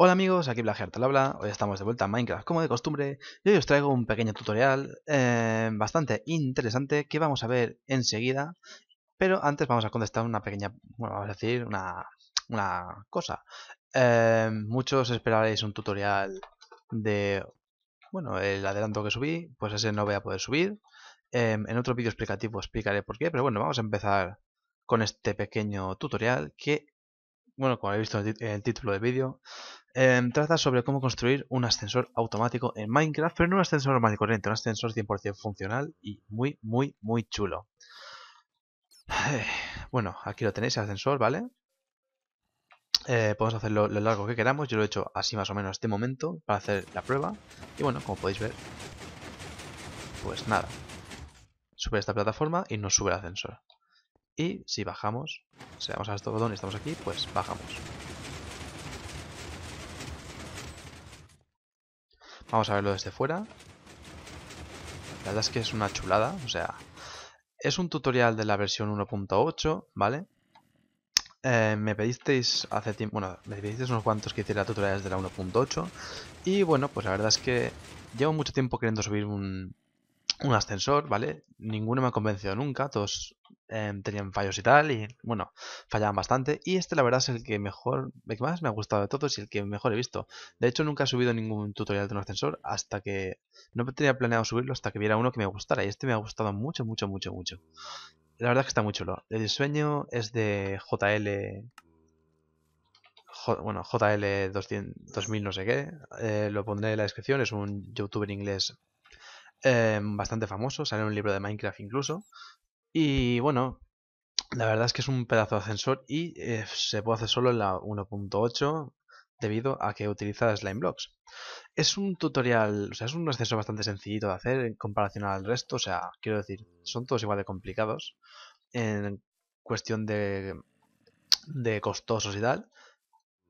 Hola amigos, aquí blager hoy estamos de vuelta en Minecraft como de costumbre y hoy os traigo un pequeño tutorial eh, bastante interesante que vamos a ver enseguida pero antes vamos a contestar una pequeña, bueno vamos a decir una, una cosa eh, muchos esperaréis un tutorial de, bueno el adelanto que subí, pues ese no voy a poder subir eh, en otro vídeo explicativo explicaré por qué, pero bueno vamos a empezar con este pequeño tutorial que bueno, como he visto en el título del vídeo, Em, trata sobre cómo construir un ascensor automático en Minecraft, pero no un ascensor normal y corriente, un ascensor 100% funcional y muy, muy, muy chulo. Bueno, aquí lo tenéis, el ascensor, ¿vale? Eh, podemos hacerlo lo largo que queramos, yo lo he hecho así más o menos este momento para hacer la prueba. Y bueno, como podéis ver, pues nada. Sube esta plataforma y nos sube el ascensor. Y si bajamos, si vamos a este botón y estamos aquí, pues bajamos. Vamos a verlo desde fuera. La verdad es que es una chulada, o sea, es un tutorial de la versión 1.8, ¿vale? Eh, me pedisteis hace tiempo, bueno, me pedisteis unos cuantos que hiciera tutoriales de la 1.8 y bueno, pues la verdad es que llevo mucho tiempo queriendo subir un, un ascensor, ¿vale? Ninguno me ha convencido nunca, todos em, tenían fallos y tal, y bueno, fallaban bastante. Y este, la verdad, es el que mejor, el que más me ha gustado de todos y el que mejor he visto. De hecho, nunca he subido ningún tutorial de un ascensor hasta que. No tenía planeado subirlo hasta que viera uno que me gustara, y este me ha gustado mucho, mucho, mucho, mucho. La verdad es que está muy chulo. El diseño es de JL. bueno, JL 2000 no sé qué. Eh, lo pondré en la descripción. Es un youtuber inglés Em, bastante famoso, sale un libro de Minecraft incluso. Y bueno, la verdad es que es un pedazo de ascensor y eh, se puede hacer solo en la 1.8 debido a que utiliza slime blocks. Es un tutorial, o sea, es un ascensor bastante sencillito de hacer en comparación al resto, o sea, quiero decir, son todos igual de complicados en cuestión de, de costosos y tal,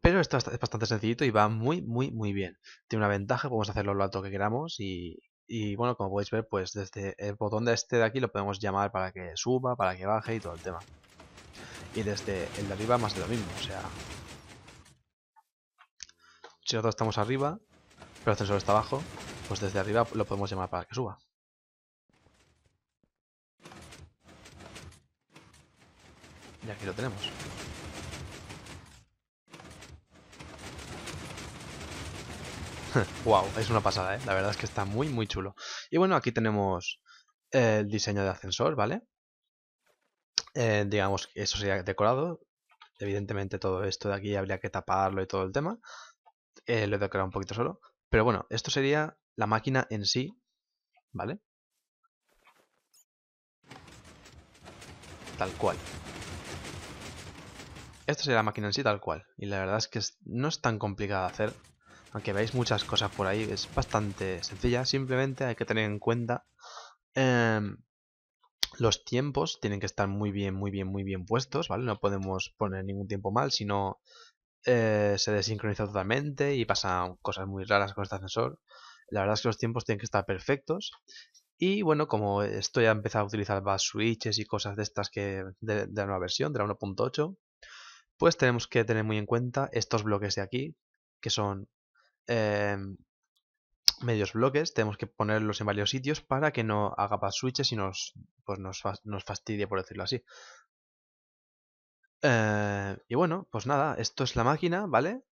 pero esto es bastante sencillito y va muy, muy, muy bien. Tiene una ventaja, podemos hacerlo lo alto que queramos y y bueno, como podéis ver, pues desde el botón de este de aquí lo podemos llamar para que suba, para que baje y todo el tema. Y desde el de arriba más de lo mismo, o sea... Si nosotros estamos arriba, pero el sensor está abajo, pues desde arriba lo podemos llamar para que suba. Y aquí lo tenemos. wow, es una pasada, ¿eh? La verdad es que está muy, muy chulo. Y bueno, aquí tenemos eh, el diseño de ascensor, ¿vale? Eh, digamos que eso sería decorado. Evidentemente todo esto de aquí habría que taparlo y todo el tema. Eh, lo he decorado un poquito solo. Pero bueno, esto sería la máquina en sí, ¿vale? Tal cual. Esto sería la máquina en sí tal cual. Y la verdad es que no es tan complicada de hacer aunque veáis muchas cosas por ahí, es bastante sencilla, simplemente hay que tener en cuenta em, los tiempos, tienen que estar muy bien, muy bien, muy bien puestos, ¿vale? No podemos poner ningún tiempo mal, si no eh, se desincroniza totalmente y pasan cosas muy raras con este ascensor. La verdad es que los tiempos tienen que estar perfectos. Y bueno, como estoy ha empezado a utilizar más switches y cosas de estas que de, de la nueva versión, de la 1.8, pues tenemos que tener muy en cuenta estos bloques de aquí, que son Em, medios bloques, tenemos que ponerlos en varios sitios para que no haga pas switches y nos, pues nos, fastidie, por decirlo así. Eh, y bueno, pues nada, esto es la máquina, ¿vale?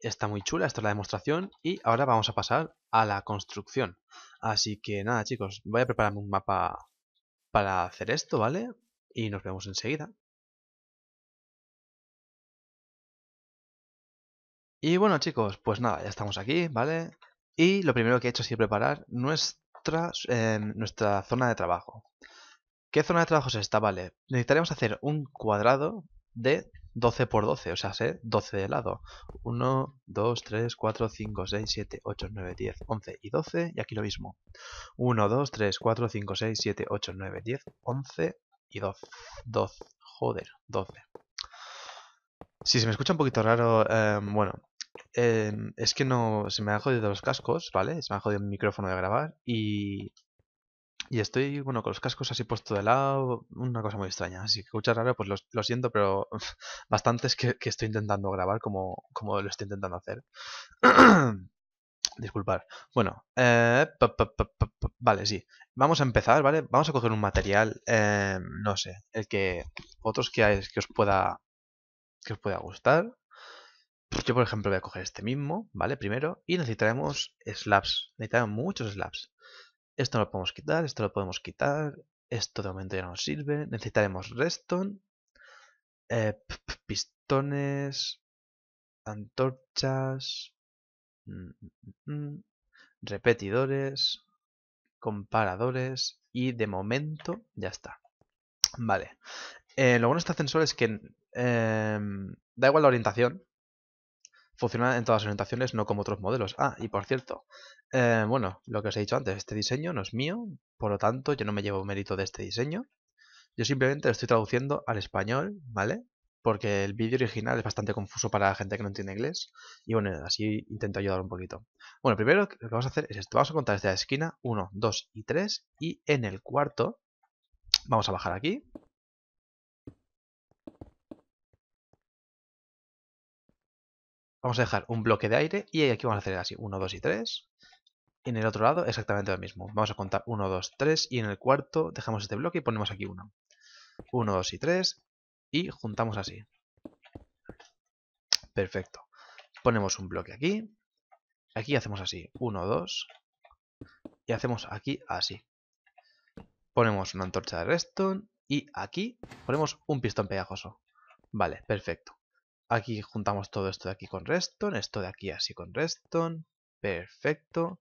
Está muy chula, esta es la demostración y ahora vamos a pasar a la construcción. Así que nada chicos, voy a prepararme un mapa para hacer esto, ¿vale? Y nos vemos enseguida. Y bueno chicos, pues nada, ya estamos aquí, ¿vale? Y lo primero que he hecho es preparar nuestra, eh, nuestra zona de trabajo. ¿Qué zona de trabajo es esta? Vale, necesitaremos hacer un cuadrado de 12 por 12, o sea, sé 12 de lado. 1, 2, 3, 4, 5, 6, 7, 8, 9, 10, 11 y 12. Y aquí lo mismo. 1, 2, 3, 4, 5, 6, 7, 8, 9, 10, 11 y 12. 12 joder, 12. Si se me escucha un poquito raro, em, bueno, Em, es que no se me ha jodido los cascos, ¿vale? Se me ha jodido el micrófono de grabar y, y estoy, bueno, con los cascos así puesto de lado, una cosa muy extraña. Así que escuchar raro, pues lo, siento, pero bastante es que, estoy intentando grabar como, como lo estoy intentando hacer. Disculpar. Bueno, eh, vale, sí. Vamos a empezar, ¿vale? Vamos a coger un material, em, no sé, el que otros que, hay, que os pueda que os pueda gustar. Yo, por ejemplo, voy a coger este mismo, ¿vale? Primero, y necesitaremos slabs. Necesitaremos muchos slabs. Esto lo podemos quitar, esto lo podemos quitar, esto de momento ya no nos sirve. Necesitaremos redstone, eh, pistones, antorchas, mm, mm, mm, repetidores, comparadores y de momento ya está. Vale. Eh, lo bueno de este ascensor es que em, da igual la orientación, Funciona en todas las orientaciones, no como otros modelos. Ah, y por cierto, eh, bueno, lo que os he dicho antes, este diseño no es mío, por lo tanto yo no me llevo mérito de este diseño. Yo simplemente lo estoy traduciendo al español, ¿vale? Porque el vídeo original es bastante confuso para la gente que no entiende inglés. Y bueno, así intento ayudar un poquito. Bueno, primero lo que vamos a hacer es esto. Vamos a contar desde la esquina 1, 2 y 3. Y en el cuarto, vamos a bajar aquí. Vamos a dejar un bloque de aire y aquí vamos a hacer así, 1, 2 y 3. Y en el otro lado exactamente lo mismo. Vamos a contar 1, 2, 3 y en el cuarto dejamos este bloque y ponemos aquí 1. 1, 2 y 3 y juntamos así. Perfecto. Ponemos un bloque aquí. Aquí hacemos así, 1, 2. Y hacemos aquí así. Ponemos una antorcha de redstone y aquí ponemos un pistón pegajoso. Vale, perfecto. Aquí juntamos todo esto de aquí con Reston, esto de aquí así con Reston, perfecto.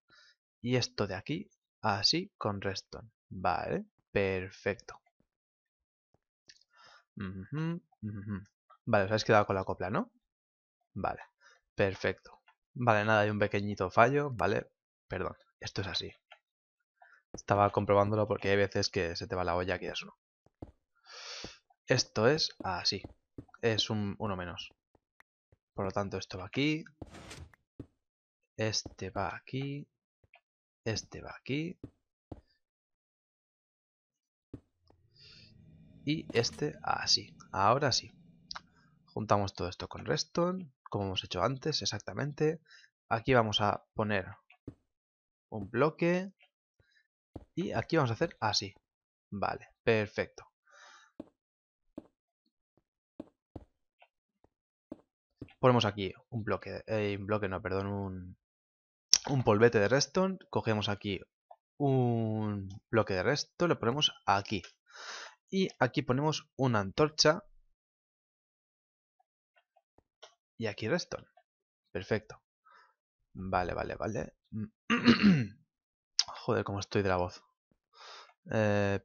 Y esto de aquí así con Reston, vale, perfecto. Vale, os habéis quedado con la copla, ¿no? Vale, perfecto. Vale, nada, hay un pequeñito fallo, ¿vale? Perdón, esto es así. Estaba comprobándolo porque hay veces que se te va la olla, aquí, eso. no. Esto es así. Es un uno menos. Por lo tanto, esto va aquí. Este va aquí. Este va aquí. Y este así. Ahora sí. Juntamos todo esto con Redstone, como hemos hecho antes exactamente. Aquí vamos a poner un bloque. Y aquí vamos a hacer así. Vale, perfecto. ponemos aquí un bloque, eh, un bloque no, perdón, un, polvete de redstone, cogemos aquí un bloque de resto, lo ponemos aquí. Y aquí ponemos una antorcha y aquí redstone. Perfecto. Vale, vale, vale. Joder, cómo estoy de la voz. Eh,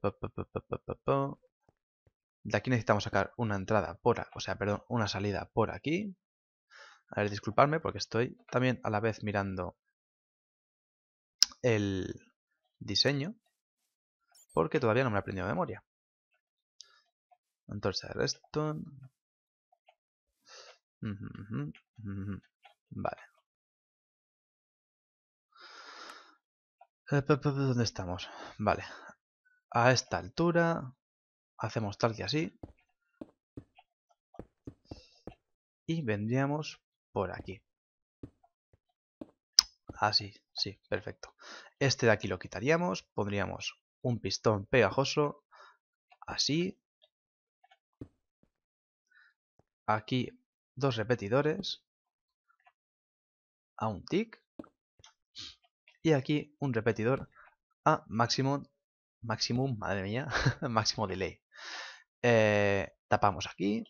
de aquí necesitamos sacar una entrada por, o sea, perdón, una salida por aquí. A ver, disculpadme porque estoy también a la vez mirando el diseño porque todavía no me ha aprendido memoria. Entonces, esto... Vale. ¿Dónde estamos? Vale. A esta altura hacemos tal que así. Y vendríamos por aquí. Así, ah, sí, perfecto. Este de aquí lo quitaríamos, pondríamos un pistón pegajoso, así. Aquí dos repetidores, a un tick, y aquí un repetidor a máximo máximo madre mía, máximo delay. Eh, tapamos aquí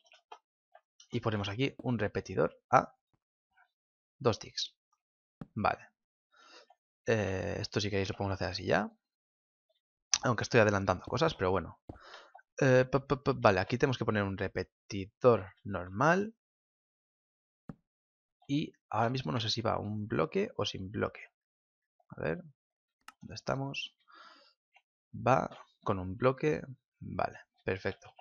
y ponemos aquí un repetidor a Dos ticks. Vale. Eh, esto si queréis lo podemos hacer así ya. Aunque estoy adelantando cosas, pero bueno. Eh, vale, aquí tenemos que poner un repetidor normal. Y ahora mismo no sé si va un bloque o sin bloque. A ver, ¿dónde estamos? Va con un bloque. Vale, perfecto.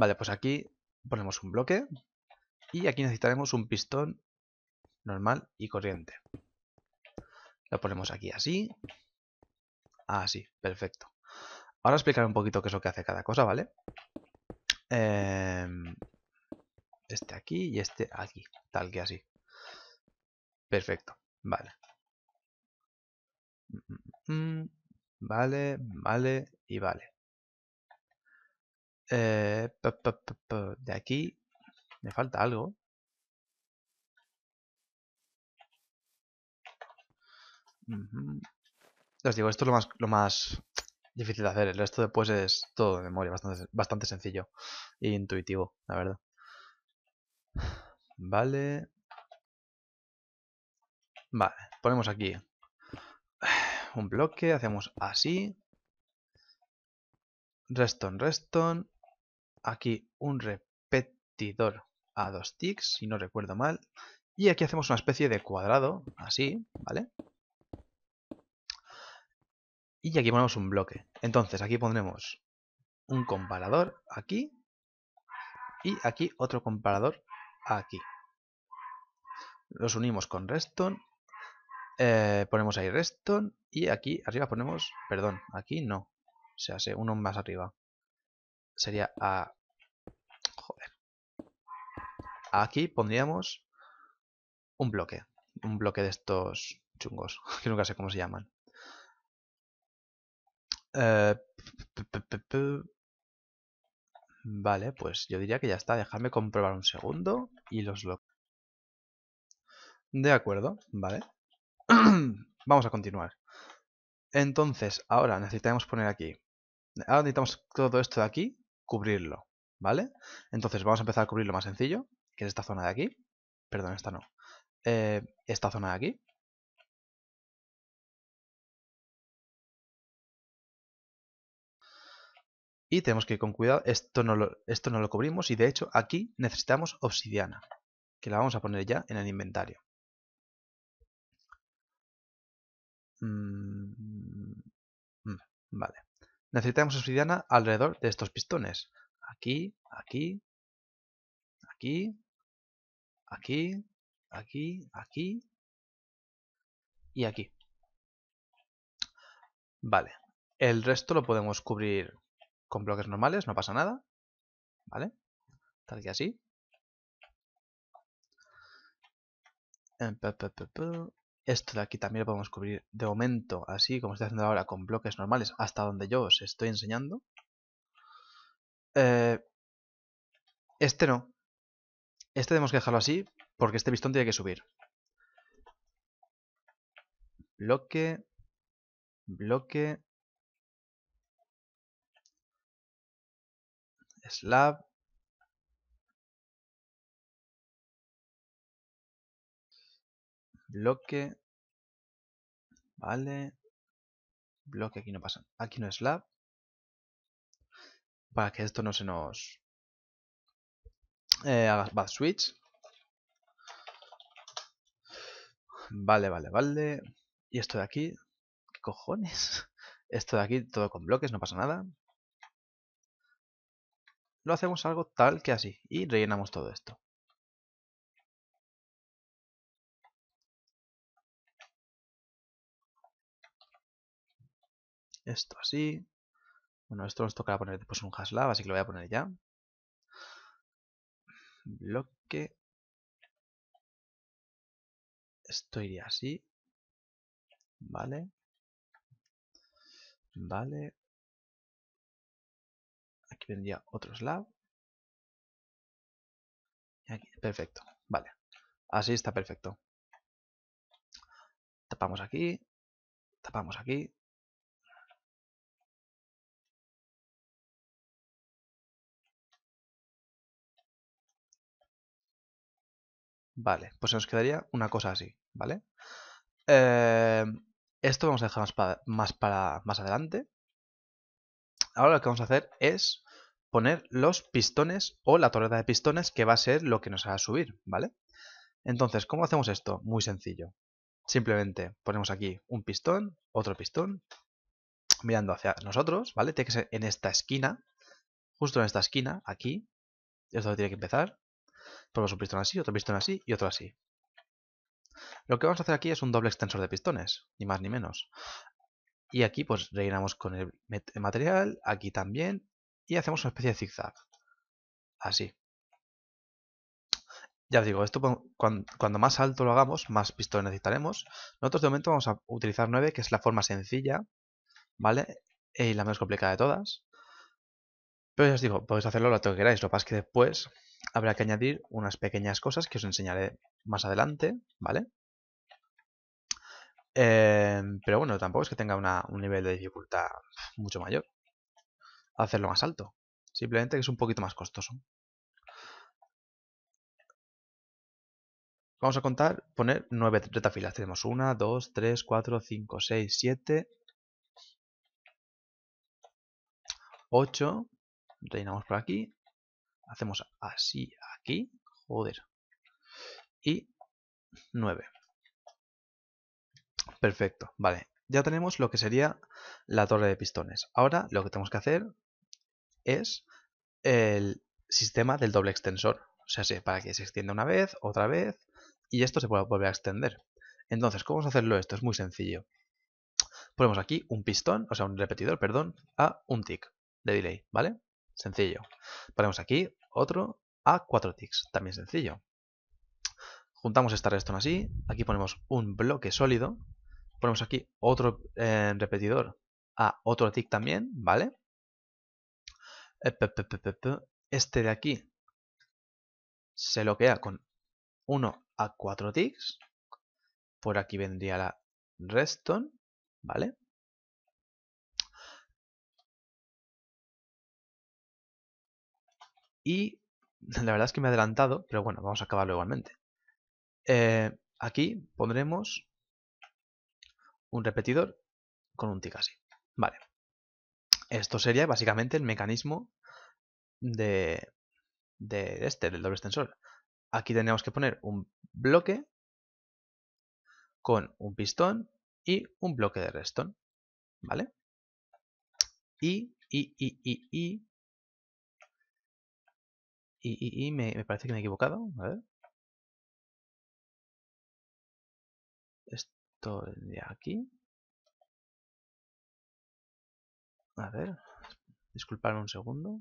Vale, pues aquí ponemos un bloque y aquí necesitaremos un pistón normal y corriente. Lo ponemos aquí así. Así, perfecto. Ahora explicaré un poquito qué es lo que hace cada cosa, ¿vale? Em, este aquí y este aquí, tal que así. Perfecto, vale. Mm, mm, mm, vale, vale y vale. Eh, de aquí me falta algo. Os digo, esto es lo más, lo más difícil de hacer. El resto después es todo de memoria, bastante, bastante sencillo e intuitivo, la verdad. Vale. Vale, ponemos aquí un bloque, hacemos así. Reston, reston aquí un repetidor a dos ticks, si no recuerdo mal. Y aquí hacemos una especie de cuadrado, así, ¿vale? Y aquí ponemos un bloque. Entonces, aquí pondremos un comparador aquí y aquí otro comparador aquí. Los unimos con Reston. Eh, ponemos ahí Reston y aquí arriba ponemos, perdón, aquí no. Se hace uno más arriba sería a... Joder. Aquí pondríamos un bloque. Un bloque de estos chungos, que nunca sé cómo se llaman. Eh, vale, pues yo diría que ya está. Dejadme comprobar un segundo y los lo... De acuerdo, vale. Vamos a continuar. Entonces, ahora necesitamos poner aquí. Ahora necesitamos todo esto de aquí cubrirlo, ¿vale? Entonces vamos a empezar a cubrir lo más sencillo, que es esta zona de aquí. Perdón, esta no. Eh, esta zona de aquí. Y tenemos que ir con cuidado, esto no, lo, esto no lo cubrimos y de hecho aquí necesitamos obsidiana, que la vamos a poner ya en el inventario. Mm, mm, mm, vale necesitamos obsidiana alrededor de estos pistones. Aquí, aquí, aquí, aquí, aquí, aquí y aquí. Vale, el resto lo podemos cubrir con bloques normales, no pasa nada. ¿Vale? Tal que así. Em, esto de aquí también lo podemos cubrir de momento, así como estoy haciendo ahora, con bloques normales, hasta donde yo os estoy enseñando. Eh, este no. Este tenemos que dejarlo así, porque este pistón tiene que subir. Bloque, bloque, slab, bloque, Vale. Bloque aquí no pasa. Aquí no es lab. Para que esto no se nos eh, haga bad switch. Vale, vale, vale. Y esto de aquí. ¿Qué cojones? Esto de aquí todo con bloques, no pasa nada. Lo hacemos algo tal que así. Y rellenamos todo esto. esto así. Bueno, esto nos toca poner después un haslab, así que lo voy a poner ya. Bloque. Esto iría así. Vale. Vale. Aquí vendría otro slab. Y aquí, perfecto. Vale. Así está perfecto. Tapamos aquí. Tapamos aquí. Vale, pues nos quedaría una cosa así, ¿vale? Eh, esto vamos a dejar más para, más adelante. Ahora lo que vamos a hacer es poner los pistones o la torreta de pistones que va a ser lo que nos a subir, ¿vale? Entonces, ¿cómo hacemos esto? Muy sencillo. Simplemente ponemos aquí un pistón, otro pistón, mirando hacia nosotros, ¿vale? Tiene que ser en esta esquina, justo en esta esquina, aquí. Esto tiene que empezar ponemos un pistón así, otro pistón así y otro así. Lo que vamos a hacer aquí es un doble extensor de pistones, ni más ni menos. Y aquí pues rellenamos con el material, aquí también, y hacemos una especie de zigzag. Así. Ya os digo, esto cuando más alto lo hagamos, más pistones necesitaremos. Nosotros de momento vamos a utilizar 9, que es la forma sencilla, ¿vale? Y la menos complicada de todas. Pero ya os digo, podéis hacerlo lo que queráis. Lo que pasa es que después habrá que añadir unas pequeñas cosas que os enseñaré más adelante, ¿vale? Em, pero bueno, tampoco es que tenga un nivel de dificultad mucho mayor. Hacerlo más alto. Simplemente que es un poquito más costoso. Vamos a contar, poner nueve retafilas. Tenemos 1, 2, 3, 4, 5, 6, 7, 8. reinamos por aquí hacemos así aquí, joder, y 9. Perfecto, vale. Ya tenemos lo que sería la torre de pistones. Ahora lo que tenemos que hacer es el sistema del doble extensor. O sea, sí, para que se extienda una vez, otra vez, y esto se pueda volver a extender. Entonces, ¿cómo vamos a hacerlo esto? Es muy sencillo. Ponemos aquí un pistón, o sea, un repetidor, perdón, a un tick de delay, ¿vale? Sencillo. Ponemos aquí otro a 4 ticks, también sencillo. Juntamos esta redstone así, aquí ponemos un bloque sólido, ponemos aquí otro eh, repetidor a otro tick también, ¿vale? Eh, este de aquí se bloquea con uno a 4 ticks, por aquí vendría la redstone, ¿vale? Y la verdad es que me he adelantado, pero bueno, vamos a acabarlo igualmente. Eh, aquí pondremos un repetidor con un tick así. Vale. Esto sería básicamente el mecanismo de, este, del doble extensor. Aquí tenemos que poner un bloque con un pistón y un bloque de redstone. ¿Vale? y, y, y, y y, me, parece que me he equivocado. A ver. Esto de aquí. A ver. Disculpadme un segundo.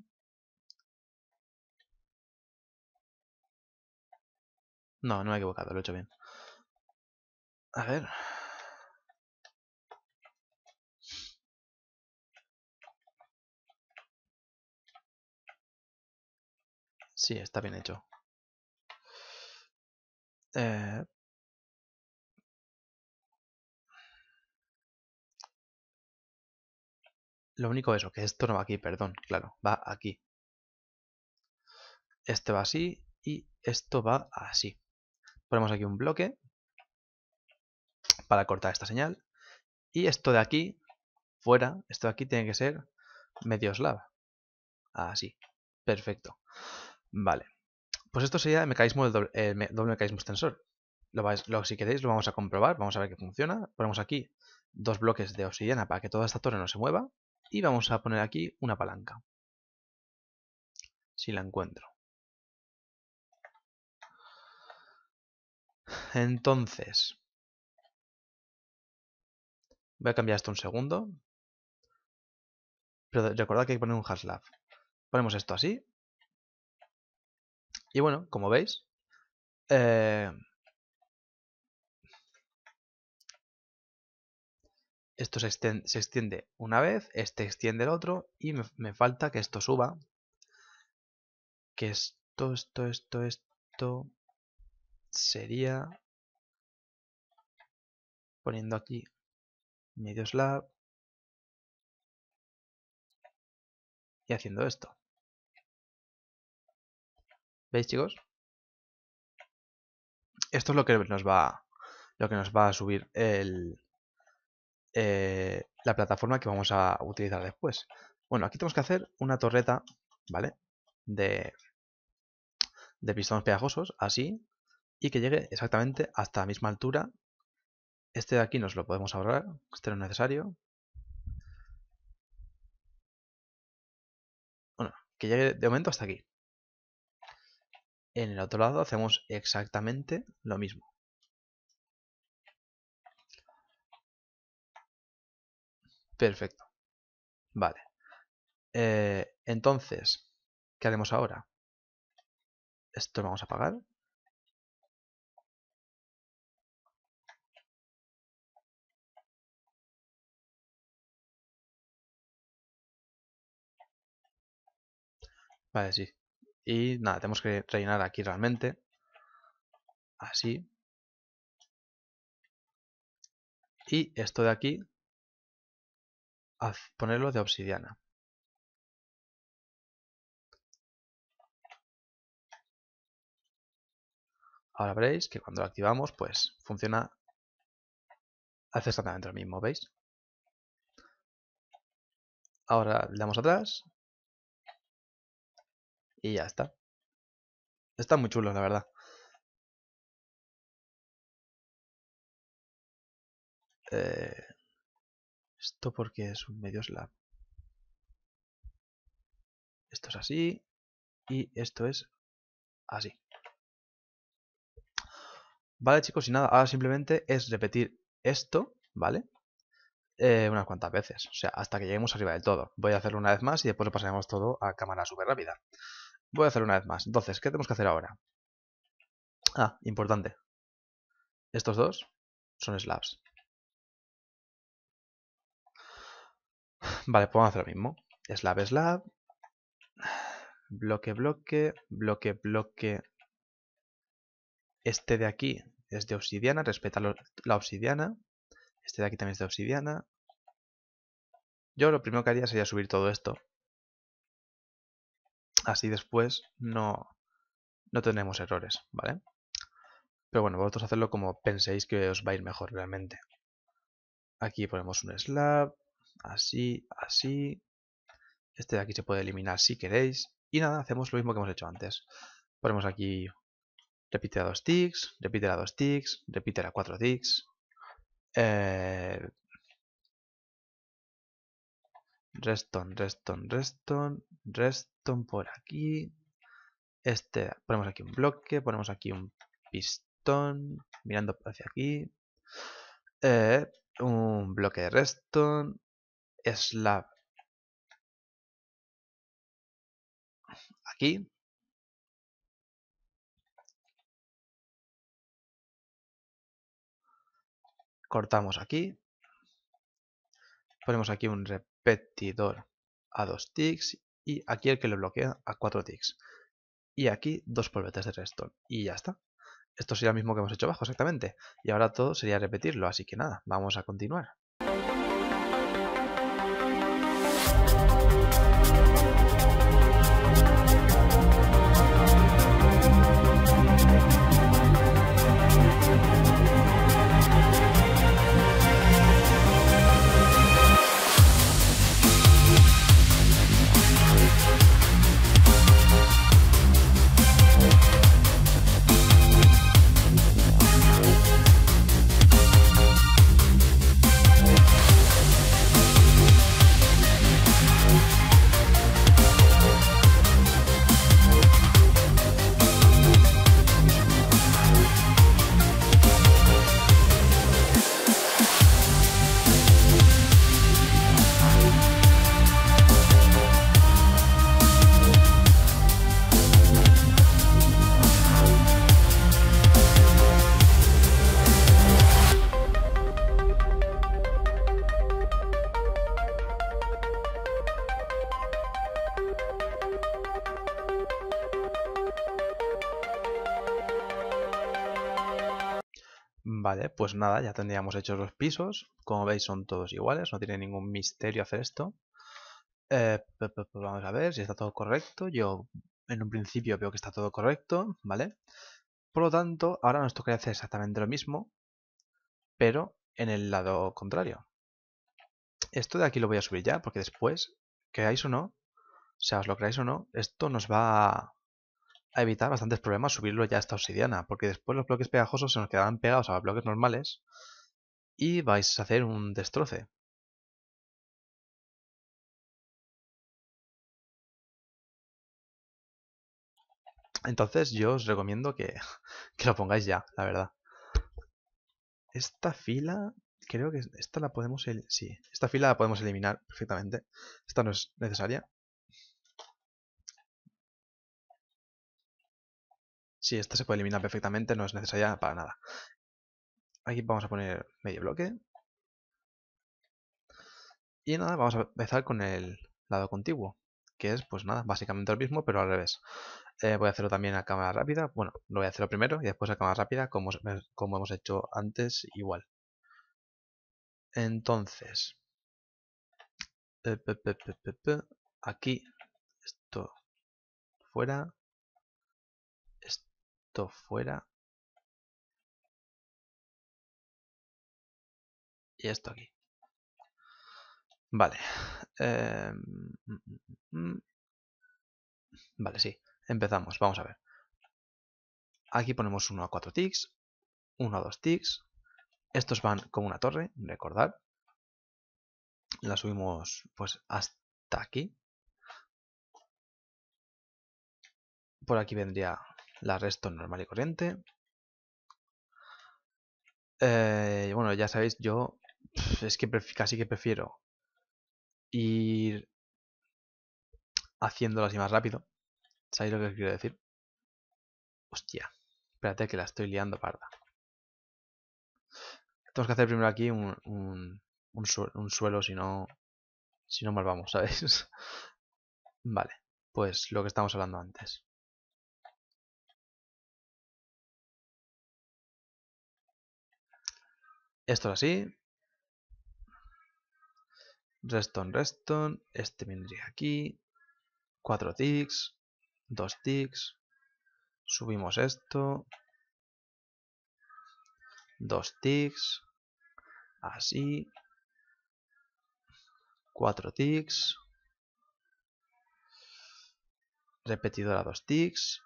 No, no me he equivocado, lo he hecho bien. A ver. Sí, está bien hecho. Eh, lo único eso, que esto no va aquí, perdón, claro, va aquí. Este va así y esto va así. Ponemos aquí un bloque para cortar esta señal. Y esto de aquí, fuera, esto de aquí tiene que ser medio slab. Así, perfecto. Vale. Pues esto sería el mecanismo doble, mecanismo extensor. Lo si queréis lo vamos a comprobar, vamos a ver que funciona. Ponemos aquí dos bloques de obsidiana para que toda esta torre no se mueva. Y vamos a poner aquí una palanca. Si la encuentro. Entonces. Voy a cambiar esto un segundo. Pero recordad que hay que poner un hash Ponemos esto así y bueno, como veis, eh, esto se extiende, una vez, este extiende el otro y me, me falta que esto suba. Que esto, esto, esto, esto sería poniendo aquí medio lab y haciendo esto. ¿Veis, chicos? Esto es lo que nos va, lo que nos va a subir el, eh, la plataforma que vamos a utilizar después. Bueno, aquí tenemos que hacer una torreta, ¿vale? De, de pistones pegajosos, así, y que llegue exactamente hasta la misma altura. Este de aquí nos lo podemos ahorrar, este no es necesario. Bueno, que llegue de momento hasta aquí. En el otro lado hacemos exactamente lo mismo. Perfecto. Vale. Eh, entonces, ¿qué haremos ahora? Esto lo vamos a apagar. Vale, sí. Y nada, tenemos que rellenar aquí realmente. Así. Y esto de aquí, ponerlo de obsidiana. Ahora veréis que cuando lo activamos, pues funciona, hace exactamente lo mismo, ¿veis? Ahora le damos atrás y ya está. Están muy chulos, la verdad. Eh, esto porque es un medio slab. Esto es así y esto es así. Vale chicos, y nada, ahora simplemente es repetir esto, ¿vale? Eh, unas cuantas veces, o sea, hasta que lleguemos arriba del todo. Voy a hacerlo una vez más y después lo pasaremos todo a cámara súper rápida. Voy a hacer una vez más. Entonces, ¿qué tenemos que hacer ahora? Ah, importante. Estos dos son slabs. Vale, podemos pues hacer lo mismo. Slab, slab. Bloque, bloque. Bloque, bloque. Este de aquí es de obsidiana. Respeta la obsidiana. Este de aquí también es de obsidiana. Yo lo primero que haría sería subir todo esto Así después no, no tenemos errores, ¿vale? Pero bueno, vosotros hacerlo como penséis que os va a ir mejor realmente. Aquí ponemos un slab, así, así. Este de aquí se puede eliminar si queréis. Y nada, hacemos lo mismo que hemos hecho antes. Ponemos aquí, repite a dos ticks, repite a dos ticks, repite a cuatro ticks. Eh, reston, reston, reston, reston, por aquí. Este, ponemos aquí un bloque, ponemos aquí un pistón, mirando hacia aquí. Eh, un bloque de redstone, slab aquí. Cortamos aquí. Ponemos aquí un repetidor a dos ticks y aquí el que le bloquea a 4 ticks. Y aquí dos polvetes de redstone. Y ya está. Esto sería lo mismo que hemos hecho abajo, exactamente. Y ahora todo sería repetirlo, así que nada, vamos a continuar. ¿eh? pues nada, ya tendríamos hechos los pisos. Como veis son todos iguales, no tiene ningún misterio hacer esto. Eh, vamos a ver si está todo correcto. Yo en un principio veo que está todo correcto, ¿vale? Por lo tanto, ahora nos toca hacer exactamente lo mismo, pero en el lado contrario. Esto de aquí lo voy a subir ya, porque después, creáis o no, o sea, os lo creáis o no, esto nos va a, a evitar bastantes problemas subirlo ya a esta obsidiana, porque después los bloques pegajosos se nos quedarán pegados a los bloques normales y vais a hacer un destroce. Entonces yo os recomiendo que, que lo pongáis ya, la verdad. Esta fila, creo que esta la podemos... Sí, esta fila la podemos eliminar perfectamente. Esta no es necesaria. Si esta se puede eliminar perfectamente, no es necesaria para nada. Aquí vamos a poner medio bloque. Y nada, vamos a empezar con el lado contiguo, que es, pues nada, básicamente lo mismo, pero al revés. Eh, voy a hacerlo también a cámara rápida, bueno, lo voy a hacer primero y después a cámara rápida, como, como hemos hecho antes, igual. Entonces, aquí, esto fuera, fuera y esto aquí. Vale. Eh, vale, sí. Empezamos. Vamos a ver. Aquí ponemos 1 a 4 ticks, 1 a 2 ticks. Estos van como una torre, recordar. La subimos pues hasta aquí. Por aquí vendría la resto normal y corriente. Eh, bueno, ya sabéis, yo es que casi que prefiero ir haciéndolo así más rápido. ¿Sabéis lo que os quiero decir? Hostia, espérate que la estoy liando parda. Tenemos que hacer primero aquí un, un, suelo, si no, si no mal vamos, ¿sabéis? vale, pues lo que estamos hablando antes. Esto es así. Reston, reston. Este vendría aquí. 4 ticks. dos ticks. Subimos esto. dos ticks. Así. 4 ticks. Repetidora dos ticks.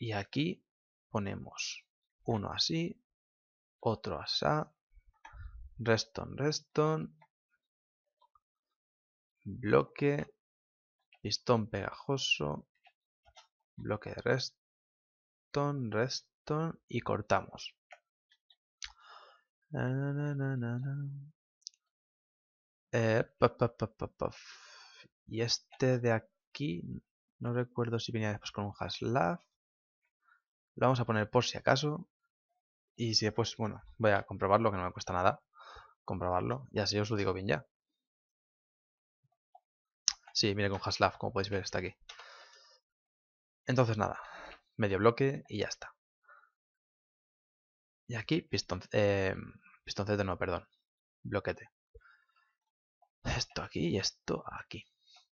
Y aquí ponemos uno así otro asa, redstone, reston bloque, pistón pegajoso, bloque de redstone, redstone y cortamos. y este de aquí, no recuerdo si venía después con un hashtag Lo vamos a poner por si acaso. Y si después, bueno, voy a comprobarlo, que no me cuesta nada comprobarlo. Y así os lo digo bien ya. Sí, mire con Haslav, como podéis ver, está aquí. Entonces nada, medio bloque y ya está. Y aquí pistón, eh, pistoncete, no, perdón, bloquete. Esto aquí y esto aquí.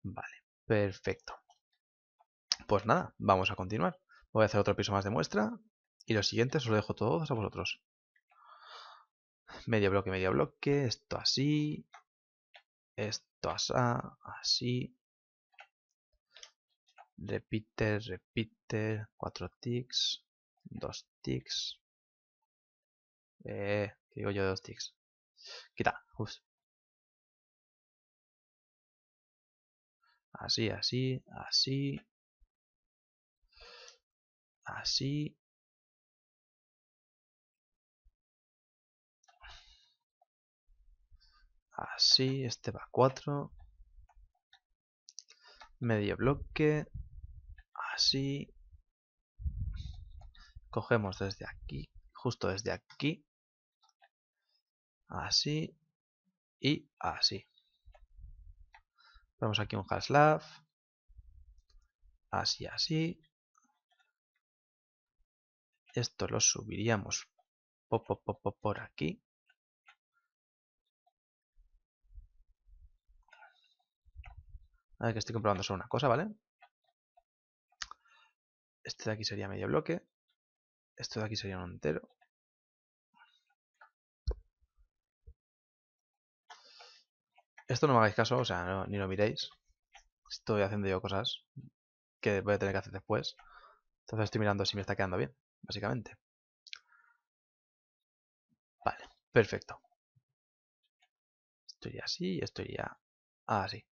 Vale, perfecto. Pues nada, vamos a continuar. Voy a hacer otro piso más de muestra y los siguientes os lo dejo todos a vosotros. Medio bloque, medio bloque. Esto así. Esto así. repite, repite, Cuatro ticks. Dos ticks. Eh, que digo yo dos ticks? Quita. Así, así, así. Así. Así, este va 4. Medio bloque. Así. Cogemos desde aquí, justo desde aquí. Así. Y así. ponemos aquí un haslav, Así, así. Esto lo subiríamos por aquí. que estoy comprobando solo una cosa, ¿vale? Este de aquí sería medio bloque. Esto de aquí sería un entero. Esto no me hagáis caso, o sea, ni lo miréis. Estoy haciendo yo cosas que voy a tener que hacer después. Entonces estoy mirando si me está quedando bien, básicamente. Vale, perfecto. Esto así y esto así.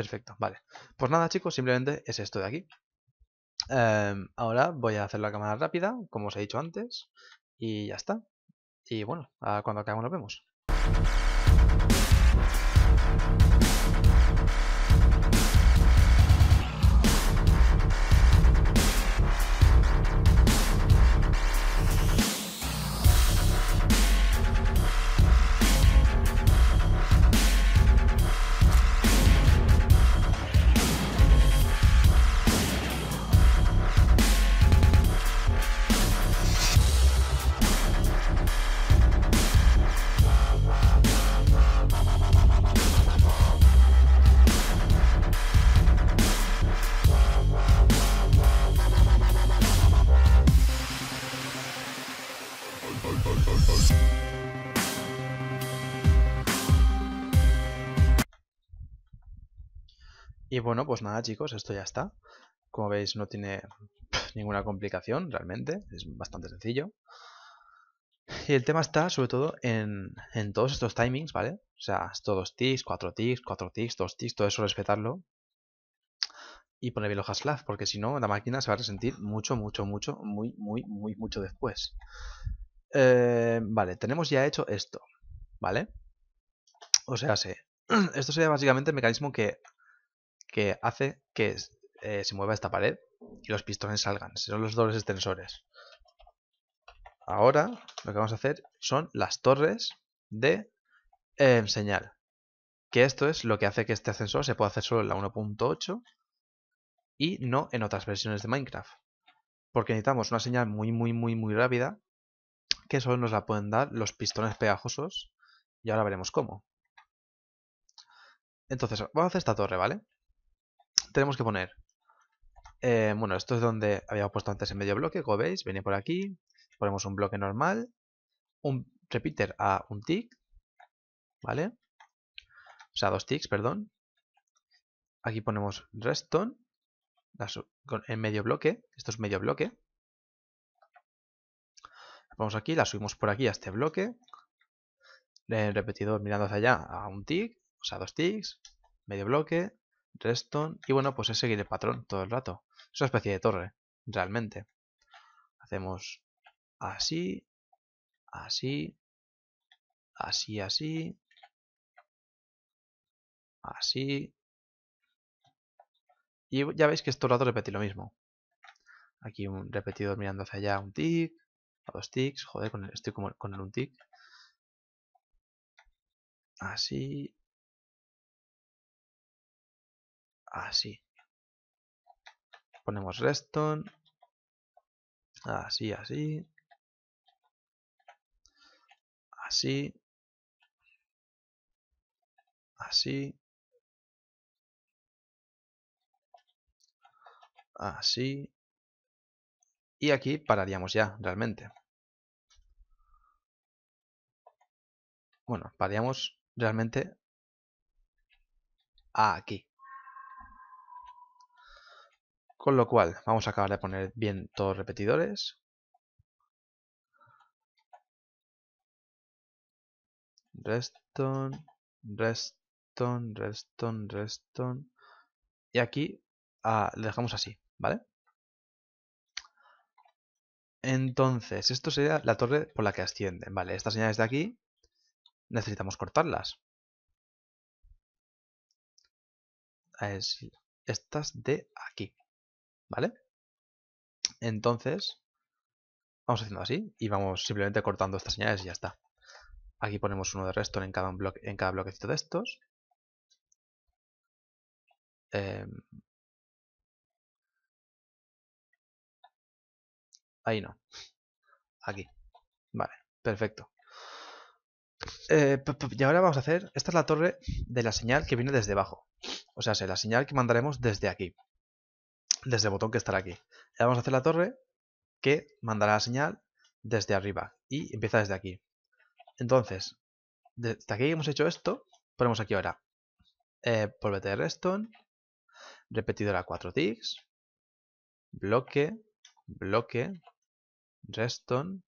Perfecto, vale. Pues nada chicos, simplemente es esto de aquí. Em, ahora voy a hacer la cámara rápida, como os he dicho antes, y ya está. Y bueno, cuando acabemos nos vemos. Y bueno, pues nada chicos, esto ya está. Como veis no tiene ninguna complicación realmente, es bastante sencillo. Y el tema está sobre todo en, todos estos timings, ¿vale? O sea, estos dos ticks, cuatro ticks, cuatro ticks, dos ticks, todo eso respetarlo. Y poner bien los porque si no la máquina se va a resentir mucho, mucho, mucho, muy, muy, muy, mucho después. Eh, vale, tenemos ya hecho esto, ¿vale? O sea, Esto sería básicamente el mecanismo que que hace que eh, se mueva esta pared y los pistones salgan. Son los dobles extensores. Ahora lo que vamos a hacer son las torres de em, señal. Que esto es lo que hace que este ascensor se pueda hacer solo en la 1.8 y no en otras versiones de Minecraft. Porque necesitamos una señal muy, muy, muy, muy rápida que solo nos la pueden dar los pistones pegajosos y ahora veremos cómo. Entonces, vamos a hacer esta torre, ¿vale? tenemos que poner, eh, bueno, esto es donde habíamos puesto antes en medio bloque, como veis, viene por aquí, ponemos un bloque normal, un repeater a un tick, ¿vale? O sea, dos ticks, perdón. Aquí ponemos redstone en medio bloque, esto es medio bloque. La ponemos aquí, la subimos por aquí a este bloque. El eh, repetidor mirando hacia allá a un tick, o sea, dos ticks, medio bloque, redstone y bueno, pues es seguir el patrón todo el rato. Es una especie de torre, realmente. Hacemos así, así, así, así, así. Y ya veis que esto lo rato repetir lo mismo. Aquí un repetidor mirando hacia allá, un tic, a dos tics, joder, con el, estoy con el un tic. Así, así. Ponemos redstone, así, así, así, así, así, y aquí pararíamos ya, realmente. Bueno, pararíamos realmente aquí. Con lo cual, vamos a acabar de poner bien todos repetidores. Reston Reston Reston Reston Y aquí ah, le dejamos así, ¿vale? Entonces, esto sería la torre por la que ascienden. Vale, estas señales de aquí necesitamos cortarlas. estas de aquí. ¿Vale? Entonces, vamos haciendo así y vamos simplemente cortando estas señales y ya está. Aquí ponemos uno de resto en cada, bloque, en cada bloquecito de estos. Em, ahí no. Aquí. Vale, perfecto. Eh, y ahora vamos a hacer, esta es la torre de la señal que viene desde abajo. O sea, la señal que mandaremos desde aquí desde el botón que estará aquí. Le vamos a hacer la torre que mandará la señal desde arriba y empieza desde aquí. Entonces, desde aquí hemos hecho esto, ponemos aquí ahora eh, polvete de redstone, repetidora 4 ticks, bloque, bloque, redstone,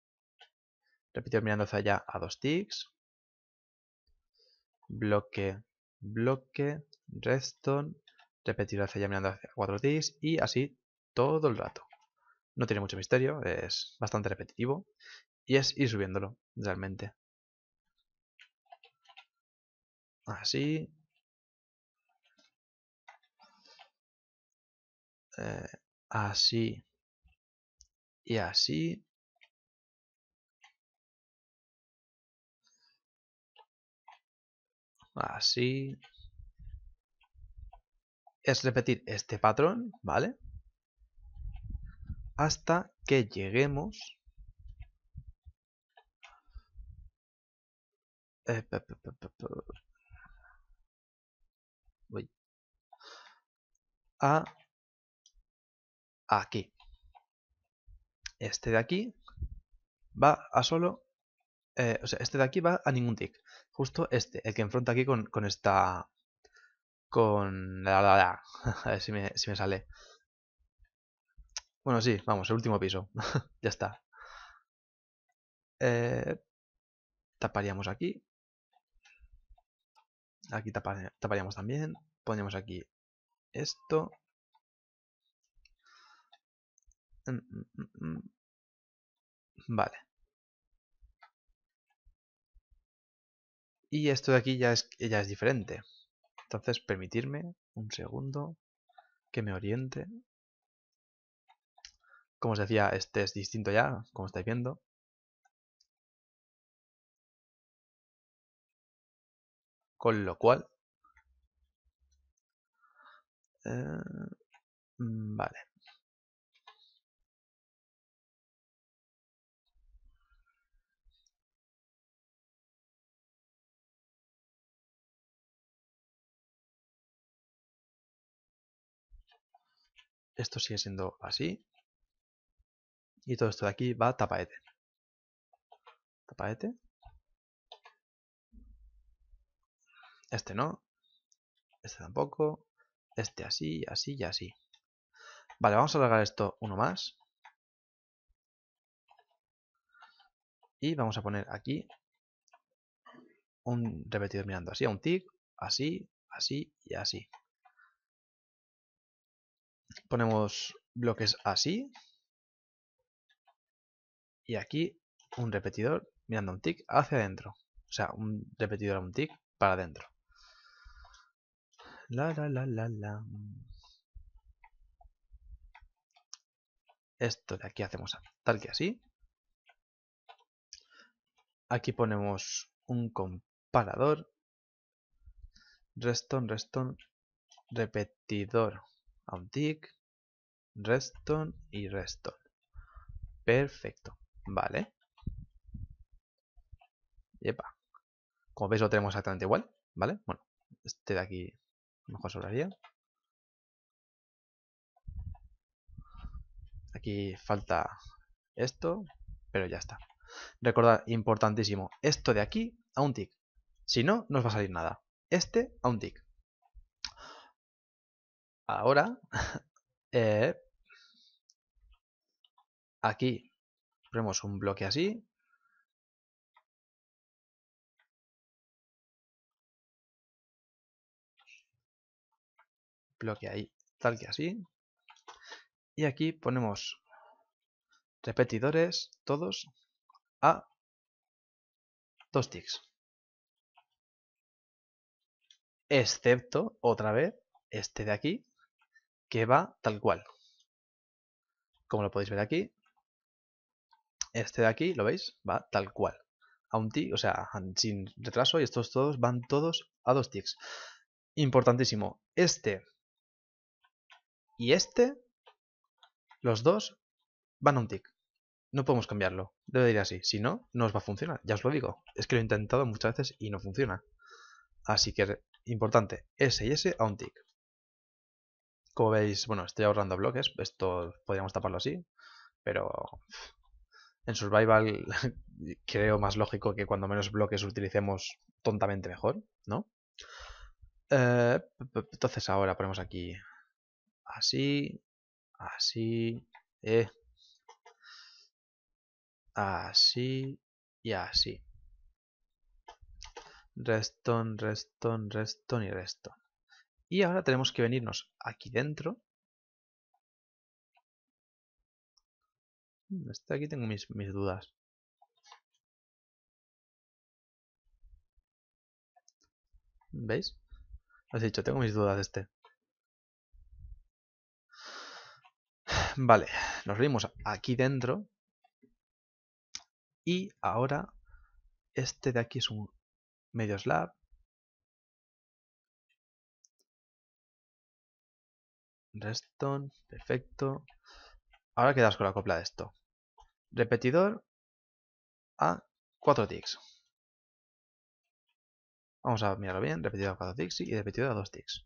repetidor mirando hacia allá a 2 ticks, bloque, bloque, redstone, repetir hacia allá mirando hacia 4 ticks y así todo el rato. No tiene mucho misterio, es bastante repetitivo y es ir subiéndolo realmente. Así. Eh, así. Y así. Así es repetir este patrón, ¿vale? Hasta que lleguemos... Eh, a aquí. Este de aquí va a solo... Eh, o sea, este de aquí va a ningún tick. Justo este, el que enfrenta aquí con, con esta con... La, la, la. A ver si me, si me sale. Bueno, sí, vamos, el último piso. ya está. Eh, taparíamos aquí. Aquí taparíamos también. Ponemos aquí esto. Mm, mm, mm, vale. Y esto de aquí ya es, ya es diferente. Entonces, permitirme un segundo que me oriente. Como os decía, este es distinto ya, como estáis viendo. Con lo cual... Eh, mm, vale. esto sigue siendo así. Y todo esto de aquí va tapaete. Tapaete. Este no. Este tampoco. Este así, así y así. Vale, vamos a alargar esto uno más. Y vamos a poner aquí un repetidor mirando así, a un tic, así, así y así ponemos bloques así. Y aquí un repetidor mirando un tick hacia adentro. O sea, un repetidor a un tick para adentro. La, la, la, la, la. Esto de aquí hacemos tal que así. Aquí ponemos un comparador. Reston, reston, repetidor a un tick, Reston y Reston. Perfecto, vale. Yepa. Como veis lo tenemos exactamente igual, ¿vale? Bueno, este de aquí mejor sobraría. Aquí falta esto, pero ya está. Recordad, importantísimo, esto de aquí a un tick. Si no, no os va a salir nada. Este a un tick ahora eh, aquí ponemos un bloque así bloque ahí tal que así y aquí ponemos repetidores todos a dos tics, excepto otra vez este de aquí que va tal cual. Como lo podéis ver aquí, este de aquí, ¿lo veis? Va tal cual. A un tick, o sea, sin retraso, y estos todos van todos a dos ticks. Importantísimo, este y este, los dos van a un tick. No podemos cambiarlo. Debe ir así. Si no, no os va a funcionar. Ya os lo digo. Es que lo he intentado muchas veces y no funciona. Así que, importante, ese y ese a un tick. Como veis, bueno, estoy ahorrando bloques, esto podríamos taparlo así, pero en Survival creo más lógico que cuando menos bloques utilicemos tontamente mejor, ¿no? Eh, entonces ahora ponemos aquí así, así, eh, así y así. Reston, reston, reston y reston. Y ahora tenemos que venirnos aquí dentro. de mm, aquí tengo mis, mis dudas. ¿Veis? Lo he dicho, tengo mis dudas de este. Vale, nos venimos aquí dentro. Y ahora, este de aquí es un medio slab. Reston, perfecto. Ahora quedas con la copla de esto. Repetidor a 4 ticks. Vamos a mirarlo bien. Repetidor a 4 ticks y repetidor a 2 ticks.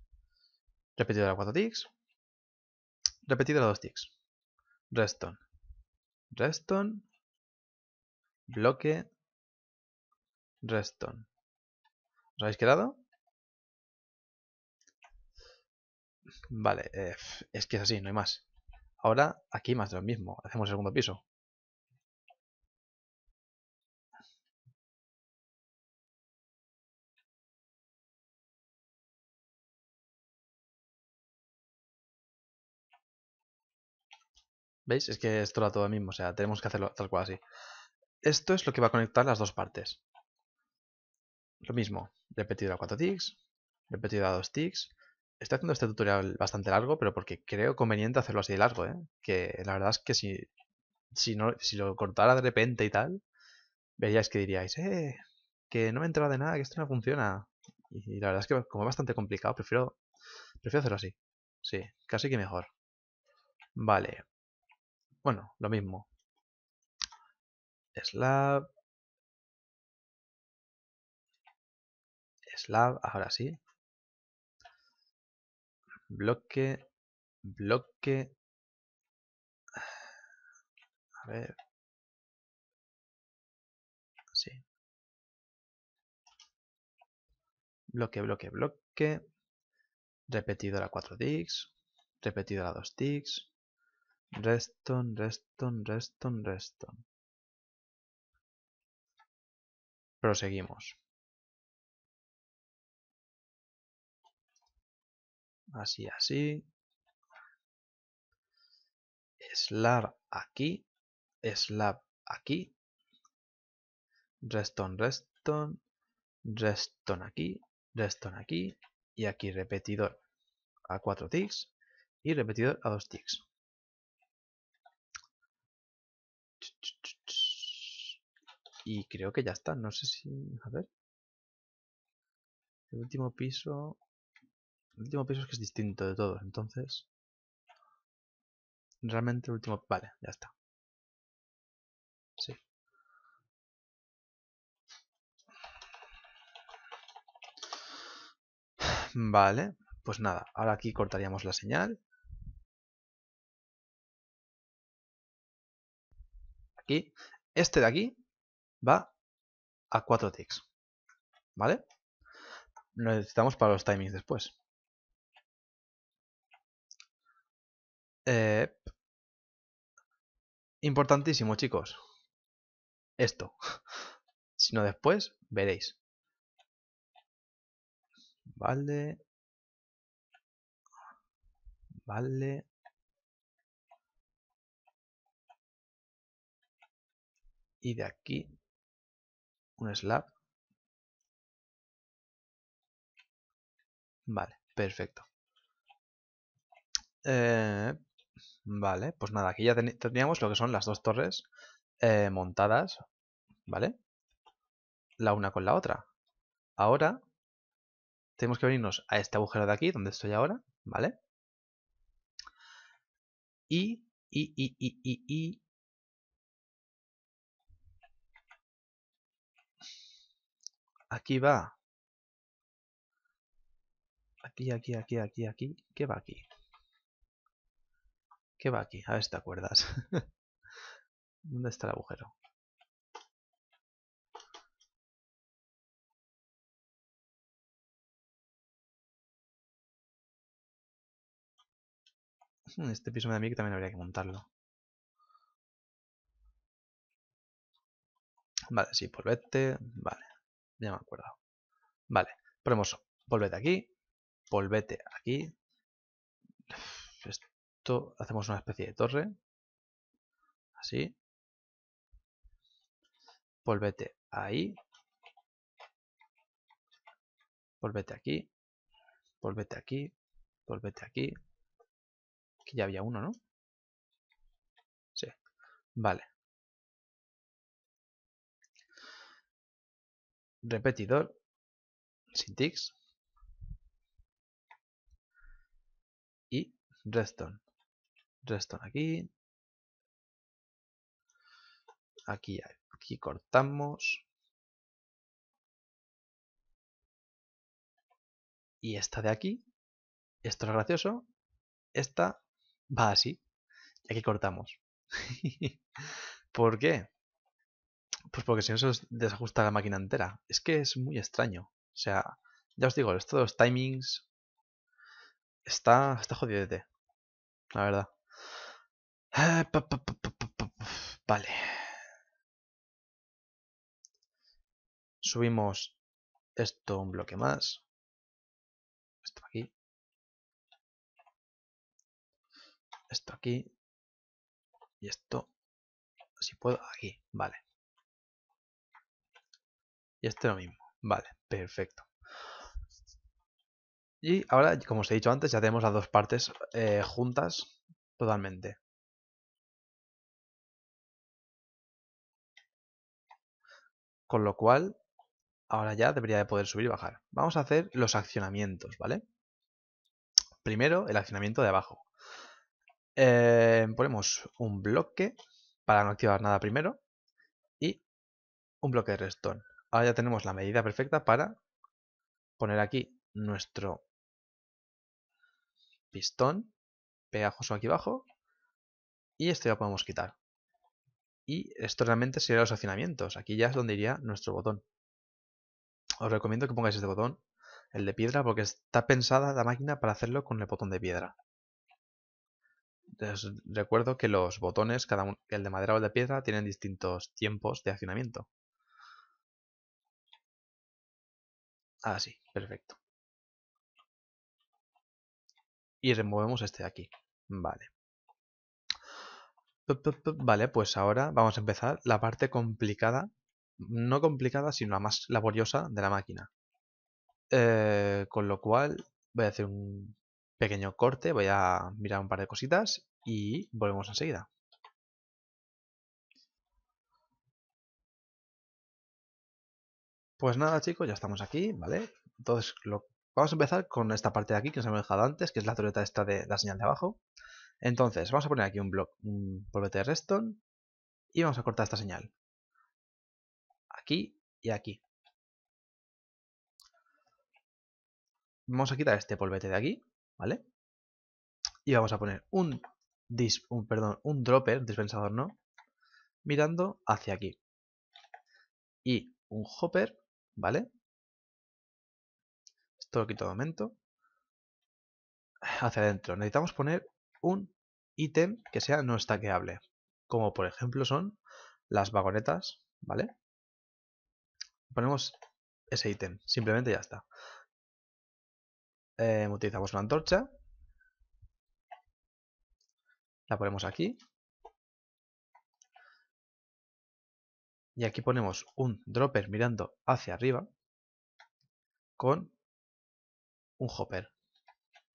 Repetidor a 4 ticks. Repetidor a 2 ticks. Reston, Reston, Bloque. Reston, ¿Os habéis quedado? Vale, eh, es que es así, no hay más. Ahora aquí más de lo mismo, hacemos el segundo piso. ¿Veis? Es que esto da todo lo mismo, o sea, tenemos que hacerlo tal cual así. Esto es lo que va a conectar las dos partes. Lo mismo, repetido a 4 ticks, repetido a 2 ticks, Estoy haciendo este tutorial bastante largo, pero porque creo conveniente hacerlo así de largo, ¿eh? Que la verdad es que si, si, no, si lo cortara de repente y tal, veríais que diríais, eh, que no me he de nada, que esto no funciona. Y, la verdad es que como es bastante complicado, prefiero, prefiero hacerlo así. Sí, casi que mejor. Vale. Bueno, lo mismo. Slab. Slab, ahora sí. Bloque, bloque. A ver. Sí. Bloque, bloque, bloque. la 4 ticks. la 2 ticks. Reston, reston, reston, reston. Proseguimos. así, así. Slab aquí, slab aquí. Reston, reston, reston aquí, reston aquí. Y aquí repetidor a 4 ticks y repetidor a 2 ticks. Y creo que ya está, no sé si... A ver. El último piso... El último piso es que es distinto de todos, entonces... Realmente el último... Vale, ya está. Sí. Vale, pues nada, ahora aquí cortaríamos la señal. Aquí, este de aquí va a 4 ticks. ¿Vale? Lo necesitamos para los timings después. Eh, importantísimo, chicos. Esto. Si no después, veréis. Vale. Vale. Y de aquí un slab. Vale, perfecto. Eh, Vale, pues nada, aquí ya teníamos lo que son las dos torres eh, montadas, ¿vale? La una con la otra. Ahora tenemos que venirnos a este agujero de aquí, donde estoy ahora, ¿vale? Y, y, y, y, y, y... Aquí va. Aquí, aquí, aquí, aquí, aquí. ¿Qué va aquí? ¿Qué va aquí? A ver si te acuerdas. ¿Dónde está el agujero? Hmm, este piso me da que también habría que montarlo. Vale, sí, polvete. Vale, ya me acordado. Vale, ponemos volvete aquí, volvete aquí hacemos una especie de torre, así, volvete ahí, volvete aquí, volvete aquí, volvete aquí, que ya había uno, ¿no? Sí, vale. Repetidor, sin y redstone redstone aquí. Aquí, aquí cortamos. Y esta de aquí, esto es gracioso, esta va así. Y aquí cortamos. ¿Por qué? Pues porque si no se desajusta la máquina entera. Es que es muy extraño. O sea, ya os digo, esto de los timings está, está jodidete. La verdad. Ah, vale. Subimos esto un bloque más. Esto aquí. Esto aquí. Y esto. Si puedo, aquí. Vale. Y este lo mismo. Vale, perfecto. Y ahora, como os he dicho antes, ya tenemos las dos partes eh, juntas totalmente. Con lo cual, ahora ya debería de poder subir y bajar. Vamos a hacer los accionamientos, ¿vale? Primero, el accionamiento de abajo. Eh, ponemos un bloque para no activar nada primero y un bloque de redstone. Ahora ya tenemos la medida perfecta para poner aquí nuestro pistón pegajoso aquí abajo y esto ya lo podemos quitar. Y esto realmente sería los hacinamientos, Aquí ya es donde iría nuestro botón. Os recomiendo que pongáis este botón, el de piedra, porque está pensada la máquina para hacerlo con el botón de piedra. Les recuerdo que los botones, cada el de madera o el de piedra, tienen distintos tiempos de hacinamiento. Así, ah, sí, perfecto. Y removemos este de aquí. Vale. Vale, pues ahora vamos a empezar la parte complicada, no complicada, sino la más laboriosa de la máquina. Eh, con lo cual voy a hacer un pequeño corte, voy a mirar un par de cositas y volvemos enseguida. Pues nada chicos, ya estamos aquí, ¿vale? Entonces vamos a empezar con esta parte de aquí que os hemos dejado antes, que es la torreta esta de la señal de abajo. Entonces, vamos a poner aquí un, bloque, un polvete de redstone y vamos a cortar esta señal. Aquí y aquí. Vamos a quitar este polvete de aquí, ¿vale? Y vamos a poner un, dis, un, perdón, un dropper, dispensador no, mirando hacia aquí. Y un hopper, ¿vale? Esto lo quito de momento. Hacia adentro. Necesitamos poner un ítem que sea no estaqueable, como por ejemplo son las vagonetas, ¿vale? Ponemos ese ítem, simplemente ya está. Eh, utilizamos una antorcha, la ponemos aquí, y aquí ponemos un dropper mirando hacia arriba con un hopper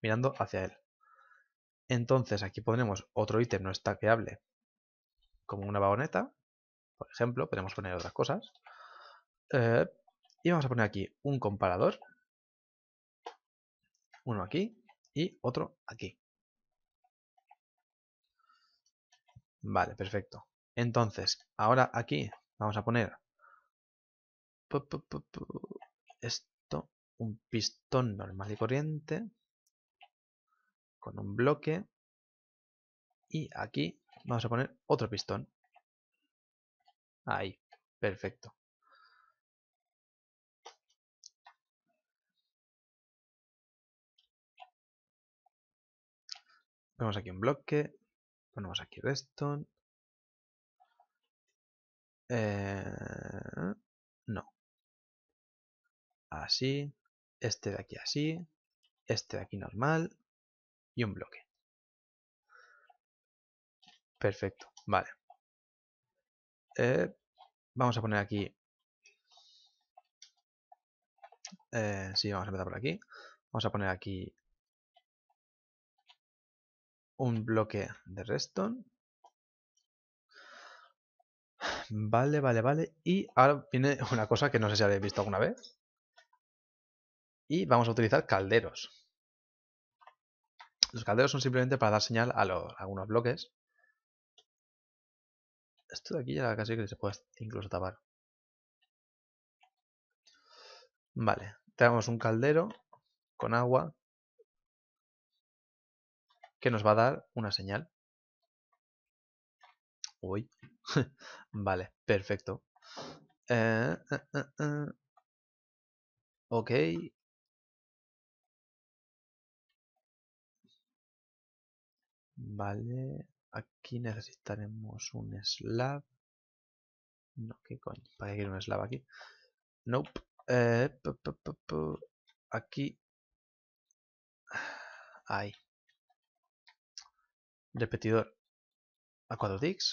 mirando hacia él. Entonces aquí pondremos otro ítem no stackeable, como una vagoneta, por ejemplo, podemos poner otras cosas. Eh, y vamos a poner aquí un comparador, uno aquí y otro aquí. Vale, perfecto. Entonces, ahora aquí vamos a poner esto, un pistón normal y corriente con un bloque y aquí vamos a poner otro pistón. Ahí, perfecto. Ponemos aquí un bloque, ponemos aquí redstone. Eh, no. Así, este de aquí así, este de aquí normal, y un bloque. Perfecto, vale. Eh, vamos a poner aquí... Eh, sí, vamos a empezar por aquí. Vamos a poner aquí un bloque de redstone. Vale, vale, vale. Y ahora viene una cosa que no sé si habéis visto alguna vez. Y vamos a utilizar calderos. Los calderos son simplemente para dar señal a, algunos bloques. Esto de aquí ya casi que se puede incluso tapar. Vale, tenemos un caldero con agua que nos va a dar una señal. Uy. vale, perfecto. Eh, eh, eh, ok. Vale, aquí necesitaremos un slab. No, qué coño, ¿para que quiero un slab aquí? Nope. Eh, aquí. hay Repetidor a 4 ticks.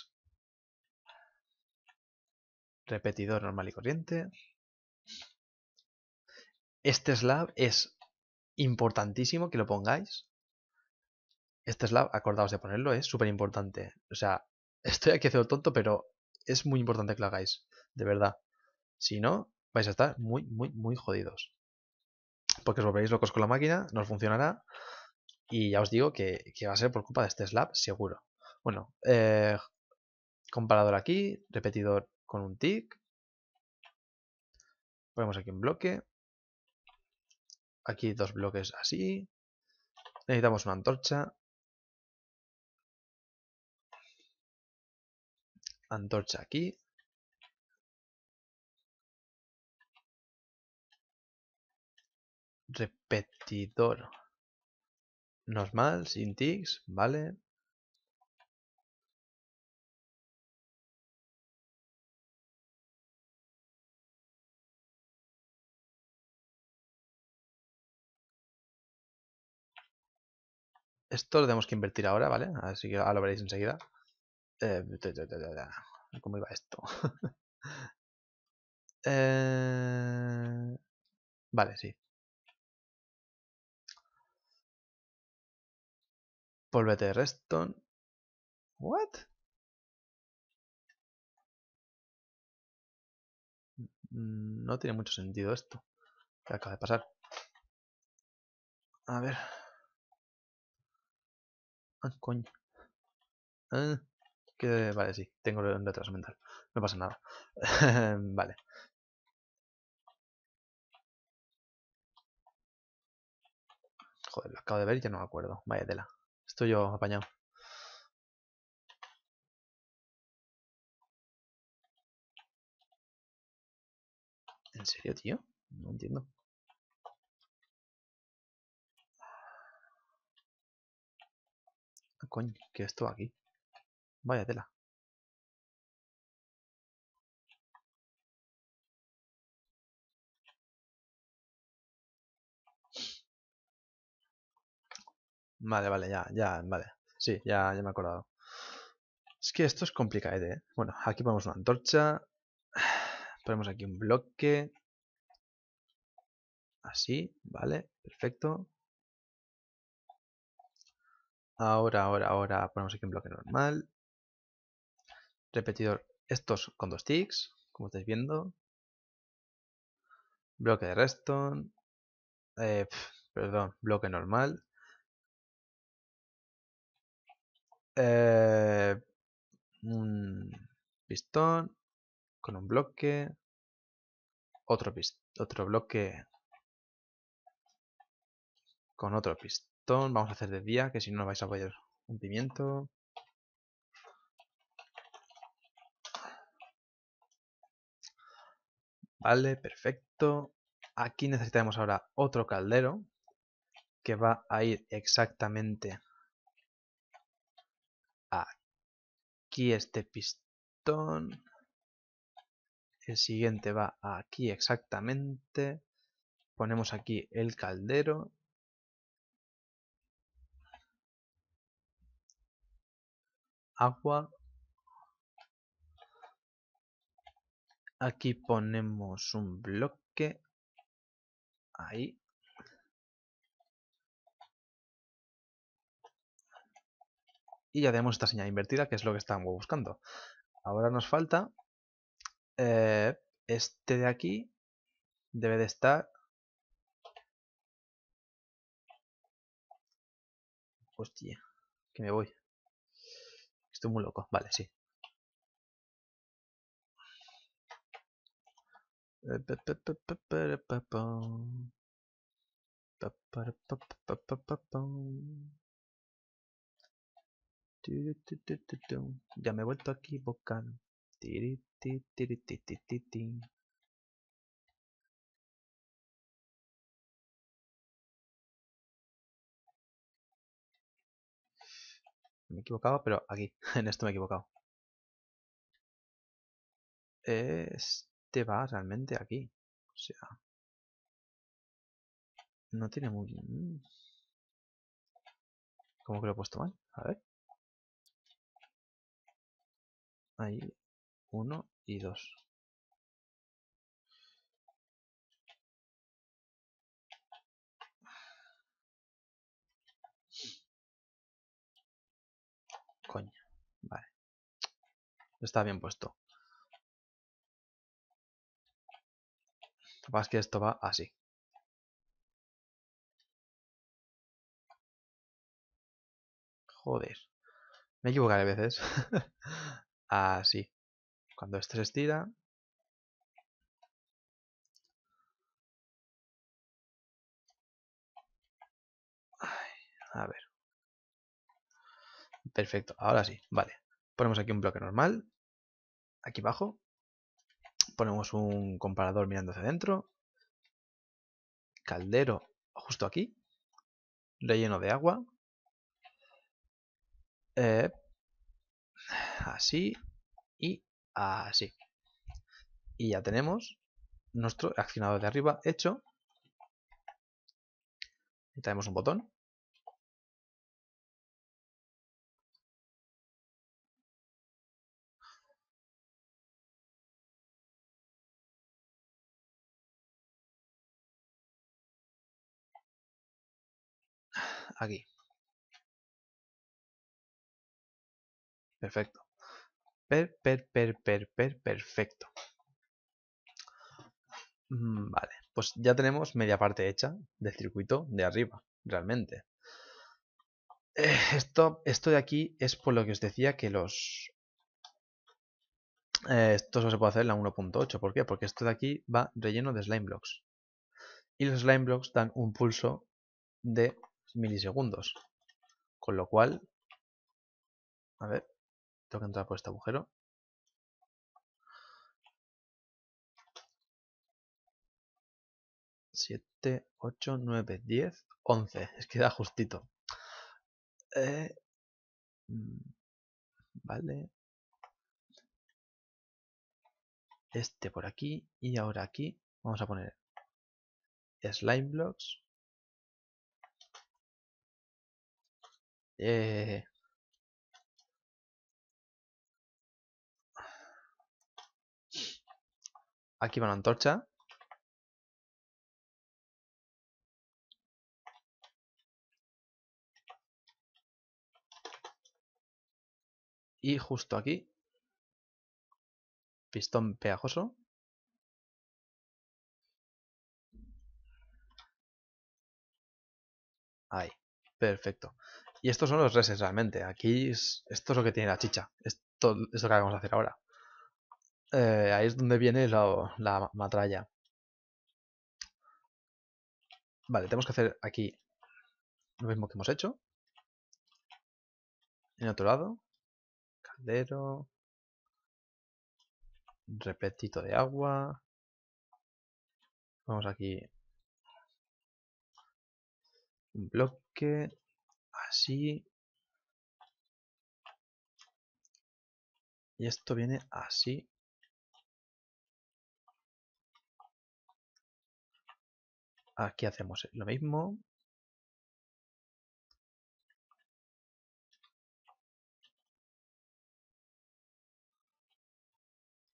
Repetidor normal y corriente. Este slab es importantísimo que lo pongáis este slab, acordaos de ponerlo, es súper importante. O sea, estoy aquí haciendo tonto, pero es muy importante que lo hagáis, de verdad. Si no, vais a estar muy, muy, muy jodidos. Porque os volveréis locos con la máquina, no os funcionará. Y ya os digo que, va a ser por culpa de este slab, seguro. Bueno, eh, comparador aquí, repetidor con un tick. Ponemos aquí un bloque. Aquí dos bloques así. Necesitamos una antorcha. antorcha aquí. Repetidor normal, sin tics, ¿vale? Esto lo tenemos que invertir ahora, ¿vale? Así que ahora lo veréis enseguida. Eh, ¿Cómo iba esto? eh, vale, sí. Volvete de Reston. What? Mm, no tiene mucho sentido esto. ¿Qué acaba de pasar? A ver. Ah, coño. Ah vale, sí, tengo el retraso mental. No pasa nada. vale. Joder, lo acabo de ver y ya no me acuerdo. Vaya tela. Estoy yo apañado. ¿En serio, tío? No entiendo. Ah, coño, ¿qué es esto aquí? Vaya tela. Vale, vale, ya, ya, vale. Sí, ya, ya me he acordado. Es que esto es complicado, ¿eh? Bueno, aquí ponemos una antorcha. Ponemos aquí un bloque. Así, vale, perfecto. Ahora, ahora, ahora ponemos aquí un bloque normal repetidor, estos con dos ticks, como estáis viendo, bloque de redstone, eh, perdón, bloque normal, eh, un pistón con un bloque, otro, otro bloque con otro pistón, vamos a hacer de día, que si no vais a apoyar un pimiento, Vale, perfecto. Aquí necesitamos ahora otro caldero que va a ir exactamente aquí este pistón. El siguiente va aquí exactamente. Ponemos aquí el caldero. Agua. Aquí ponemos un bloque. Ahí. Y ya tenemos esta señal invertida, que es lo que estamos buscando. Ahora nos falta eh, este de aquí. Debe de estar... Hostia, que me voy. Estoy muy loco. Vale, sí, Ya me he vuelto aquí equivocar Me he equivocado, pero aquí, en esto me he equivocado. Es te va realmente aquí. O sea, no tiene muy... ¿Cómo que lo he puesto mal? A ver. Ahí, uno y dos. Coño, vale. Está bien puesto. Lo que pasa es que esto va así. Joder. Me equivocaré a veces. así. Cuando este se estira, A ver. Perfecto, ahora sí, vale. Ponemos aquí un bloque normal, aquí abajo, ponemos un comparador mirando hacia adentro, caldero justo aquí, relleno de agua, eh, así y así. Y ya tenemos nuestro accionador de arriba hecho. Y tenemos un botón aquí. Perfecto. Per, perfecto. Mm, vale, pues ya tenemos media parte hecha del circuito de arriba, realmente. Eh, esto, esto de aquí es por lo que os decía que los... Eh, esto se puede hacer en la 1.8. ¿Por Porque esto de aquí va relleno de slime blocks. Y los slime blocks dan un pulso de milisegundos. Con lo cual, a ver, tengo que entrar por este agujero. Siete, ocho, nueve, diez, once. Es que da justito. Eh, mm, vale. Este por aquí y ahora aquí vamos a poner slime blocks Eh, aquí va la antorcha. Y justo aquí, pistón pegajoso. Ahí, perfecto. Y estos son los reses realmente. Aquí esto es lo que tiene la chicha. Esto es lo que vamos a hacer ahora. Eh, ahí es donde viene la matralla. Vale, tenemos que hacer aquí lo mismo que hemos hecho. En otro lado. Caldero. repetito de agua. Vamos aquí. Un bloque así. Y esto viene así. Aquí hacemos lo mismo.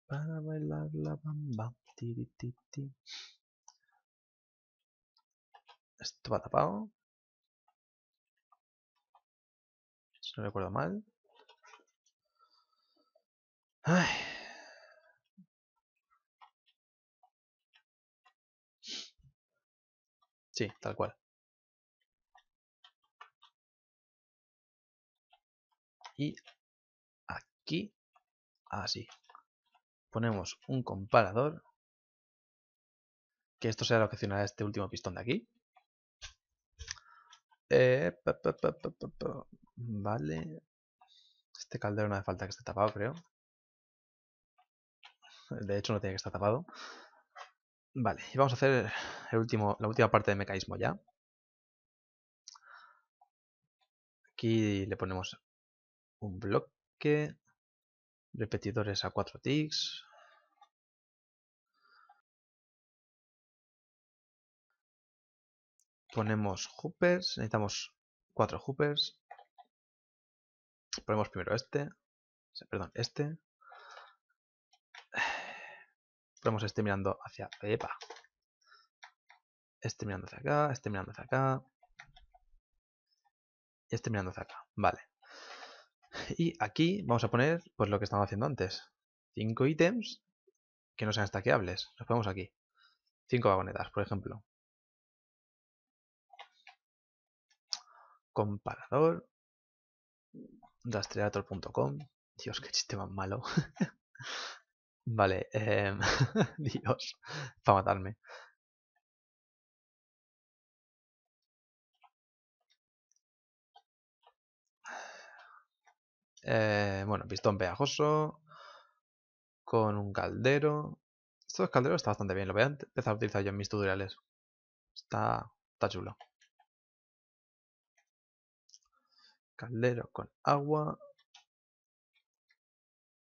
Para bailar la bamba. Esto va tapado. si no recuerdo mal. Sí, tal cual. Y aquí, así. Ah, Ponemos un comparador. Que esto sea lo que a este último pistón de aquí. Eh, Vale. Este caldero no hace falta que esté tapado, creo. De hecho, no tiene que estar tapado. Vale, y vamos a hacer el último, la última parte del mecanismo ya. Aquí le ponemos un bloque, repetidores a 4 ticks. Ponemos hoopers, necesitamos cuatro hoopers. Ponemos primero este. Perdón, este. Ponemos este mirando hacia... ¡Epa! Este mirando hacia acá, este mirando hacia acá. Y este mirando hacia acá. Vale. Y aquí vamos a poner pues lo que estábamos haciendo antes. Cinco ítems que no sean stackeables. Los ponemos aquí. Cinco vagonetas, por ejemplo. Comparador rastreator.com. Dios, qué chiste malo. vale, eh... Dios, para matarme. Eh, bueno, pistón pegajoso. Con un caldero. Estos caldero está bastante bien. Lo voy a empezar a utilizar yo en mis tutoriales. Está, está chulo. caldero con agua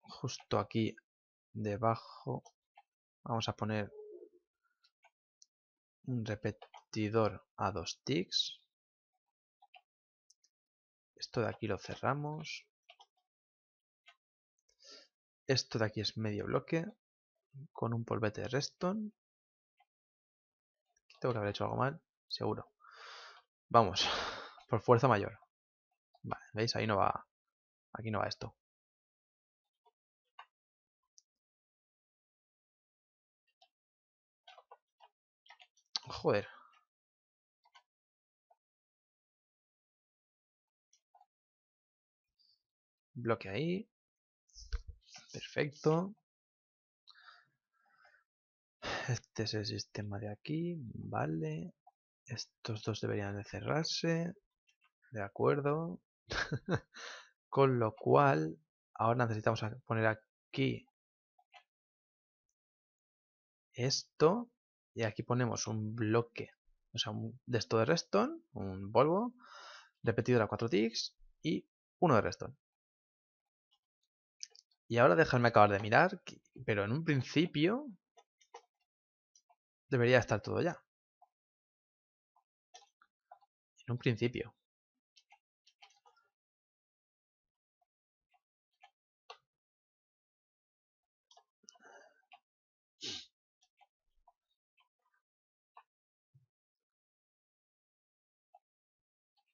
justo aquí debajo vamos a poner un repetidor a dos ticks esto de aquí lo cerramos esto de aquí es medio bloque con un polvete de redstone tengo que haber hecho algo mal seguro vamos por fuerza mayor Vale, ¿veis? Ahí no va. Aquí no va esto. Joder. Bloque ahí. Perfecto. Este es el sistema de aquí. Vale. Estos dos deberían de cerrarse. De acuerdo. Con lo cual, ahora necesitamos poner aquí esto. Y aquí ponemos un bloque, o sea, de esto de redstone, un Volvo, repetido a 4 ticks y uno de redstone. Y ahora dejarme acabar de mirar, pero en un principio debería estar todo ya. En un principio.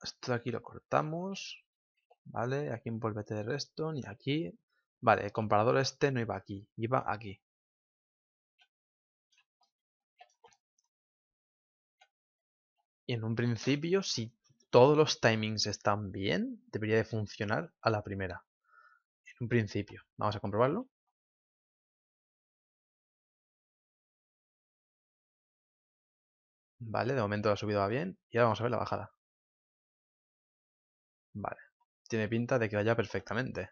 Esto de aquí lo cortamos. Vale, aquí un polvete de resto, y aquí. Vale, el comparador este no iba aquí, iba aquí. Y en un principio, si todos los timings están bien, debería de funcionar a la primera. En un principio. Vamos a comprobarlo. Vale, de momento la subida va bien. Y ahora vamos a ver la bajada. Vale. Tiene pinta de que vaya perfectamente.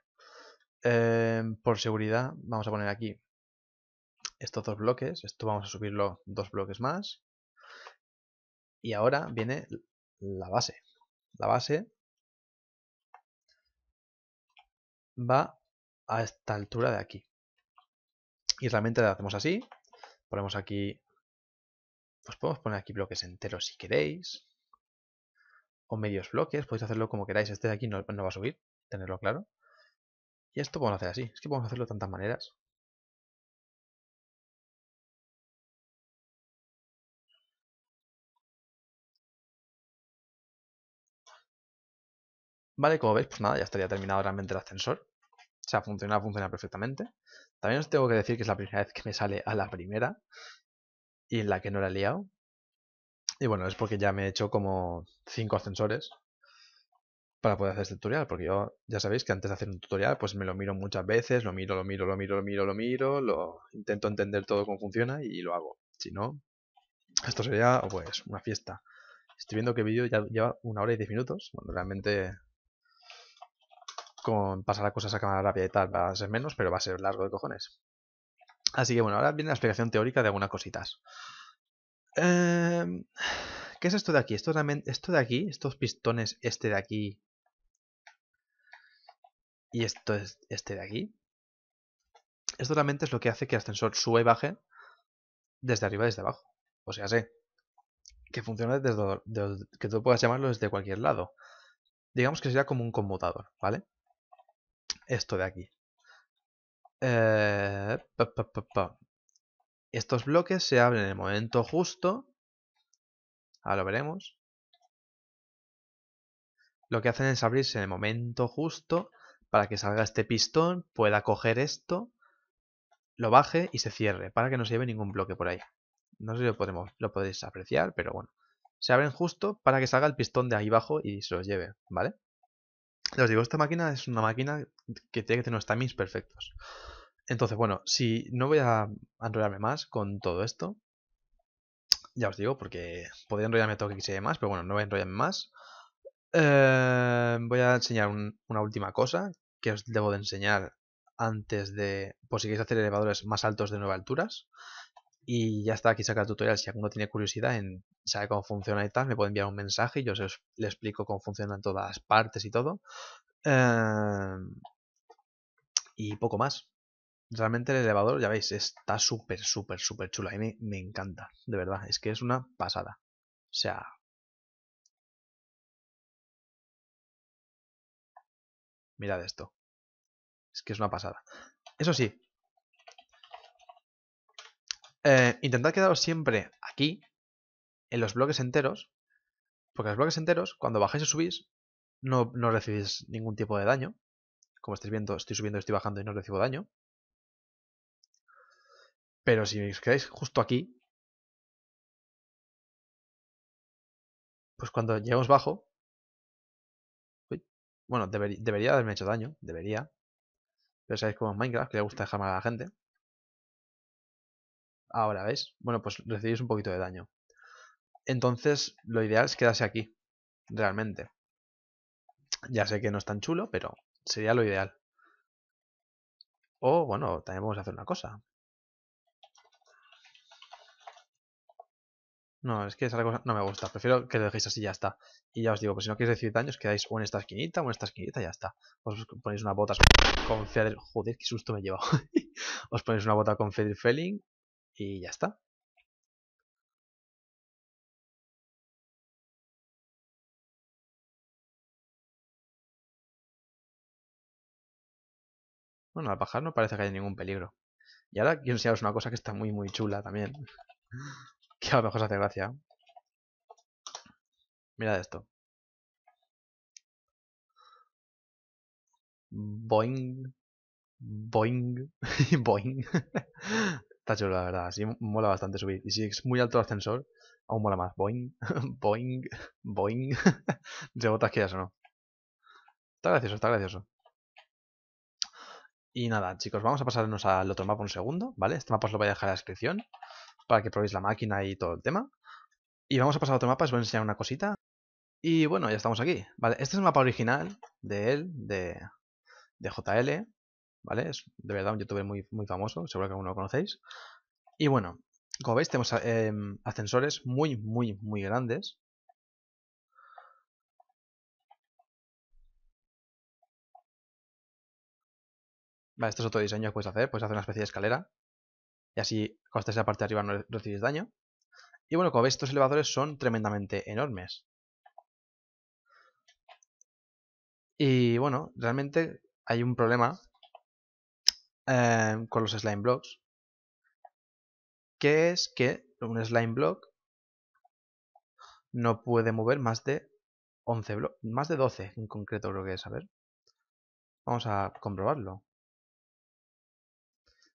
Em, por seguridad, vamos a poner aquí estos dos bloques. Esto vamos a subirlo dos bloques más. Y ahora viene la base. La base va a esta altura de aquí. Y realmente la hacemos así. Ponemos aquí... Pues podemos poner aquí bloques enteros si queréis o medios bloques, podéis hacerlo como queráis, este de aquí no, va a subir, tenerlo claro. Y esto podemos hacer así, es que podemos hacerlo de tantas maneras. Vale, como veis, pues nada, ya estaría terminado realmente el ascensor. O sea, funciona, funciona perfectamente. También os tengo que decir que es la primera vez que me sale a la primera y en la que no era he liado. Y bueno, es porque ya me he hecho como cinco ascensores para poder hacer este tutorial, porque yo ya sabéis que antes de hacer un tutorial pues me lo miro muchas veces, lo miro, lo miro, lo miro, lo miro, lo miro, lo intento entender todo cómo funciona y lo hago. Si no, esto sería oh, pues una fiesta. Estoy viendo que el vídeo ya lleva una hora y diez minutos, Bueno, realmente con pasar a cosas a cámara rápida y tal va a ser menos, pero va a ser largo de cojones. Así que bueno, ahora viene la explicación teórica de algunas cositas. Em, ¿Qué es esto de aquí? Esto, de aquí, estos pistones, este de aquí y esto es este de aquí. Esto realmente es lo que hace que el ascensor sube y baje desde arriba y desde abajo. O sea, sé que funciona desde que tú puedas llamarlo desde cualquier lado. Digamos que sería como un conmutador, ¿vale? Esto de aquí. Eh, estos bloques se abren en el momento justo. Ahora lo veremos. Lo que hacen es abrirse en el momento justo para que salga este pistón, pueda coger esto, lo baje y se cierre para que no se lleve ningún bloque por ahí. No sé si lo, podemos, lo podéis apreciar, pero bueno. Se abren justo para que salga el pistón de ahí abajo y se los lleve, ¿vale? Les digo, esta máquina es una máquina que tiene que tener unos timings perfectos. Entonces, bueno, si no voy a enrollarme más con todo esto, ya os digo, porque podría enrollarme todo lo que quisiera más, pero bueno, no voy a enrollarme más. Eh, voy a enseñar una última cosa que os debo de enseñar antes de, por si queréis hacer elevadores más altos de nueve alturas. Y ya está, aquí saca el tutorial. Si alguno tiene curiosidad en saber cómo funciona y tal, me puede enviar un mensaje y yo os le explico cómo funcionan todas partes y todo. Eh, y poco más. Realmente el elevador, ya veis, está súper, súper, súper chulo, A mí me, encanta, de verdad. Es que es una pasada. O sea, Mirad esto. Es que es una pasada. Eso sí. Eh, intentad quedaros siempre aquí, en los bloques enteros. Porque los bloques enteros, cuando bajáis o subís, no, no recibís ningún tipo de daño. Como estáis viendo, estoy subiendo estoy bajando y no recibo daño. Pero si os quedáis justo aquí, pues cuando lleguemos bajo, bueno, debería haberme hecho daño, debería. Pero sabéis cómo es Minecraft, que le gusta dejar mal a la gente. Ahora, ¿veis? Bueno, pues recibís un poquito de daño. Entonces, lo ideal es quedarse aquí, realmente. Ya sé que no es tan chulo, pero sería lo ideal. O, bueno, también podemos hacer una cosa. No, es que esa cosa no me gusta. Prefiero que lo dejéis así y ya está. Y ya os digo, pues si no queréis decir daños, quedáis o en esta esquinita o esta esquinita y ya está. Os ponéis una bota con Feather... Joder, qué susto me he llevado os ponéis una bota con Feather Felling y ya está. Bueno, al bajar no parece que haya ningún peligro. Y ahora quiero enseñaros una cosa que está muy muy chula también que a lo mejor se hace gracia. Mirad esto. Boing. Boing. Boing. Está chulo, la verdad. Sí, mola bastante subir. Y si es muy alto el ascensor, aún mola más. Boing. Boing. Boing. botas que o no. Está gracioso, está gracioso. Y nada, chicos, vamos a pasarnos al otro mapa un segundo, ¿vale? Este mapa os lo voy a dejar en la descripción para que probéis la máquina y todo el tema. Y vamos a pasar a otro mapa, os voy a enseñar una cosita. Y bueno, ya estamos aquí. Vale, este es el mapa original de él, de, JL. ¿Vale? Es de verdad un youtuber muy, muy famoso, seguro que alguno lo conocéis. Y bueno, como veis tenemos em, ascensores muy, muy, muy grandes. Vale, este es otro diseño que puedes hacer. Puedes hacer una especie de escalera y así cuando estés en la parte de arriba no recibes daño. Y bueno, como veis, estos elevadores son tremendamente enormes. Y bueno, realmente hay un problema eh, con los slime blocks, que es que un slime block no puede mover más de 11 más de 12 en concreto creo que es, a ver. Vamos a comprobarlo.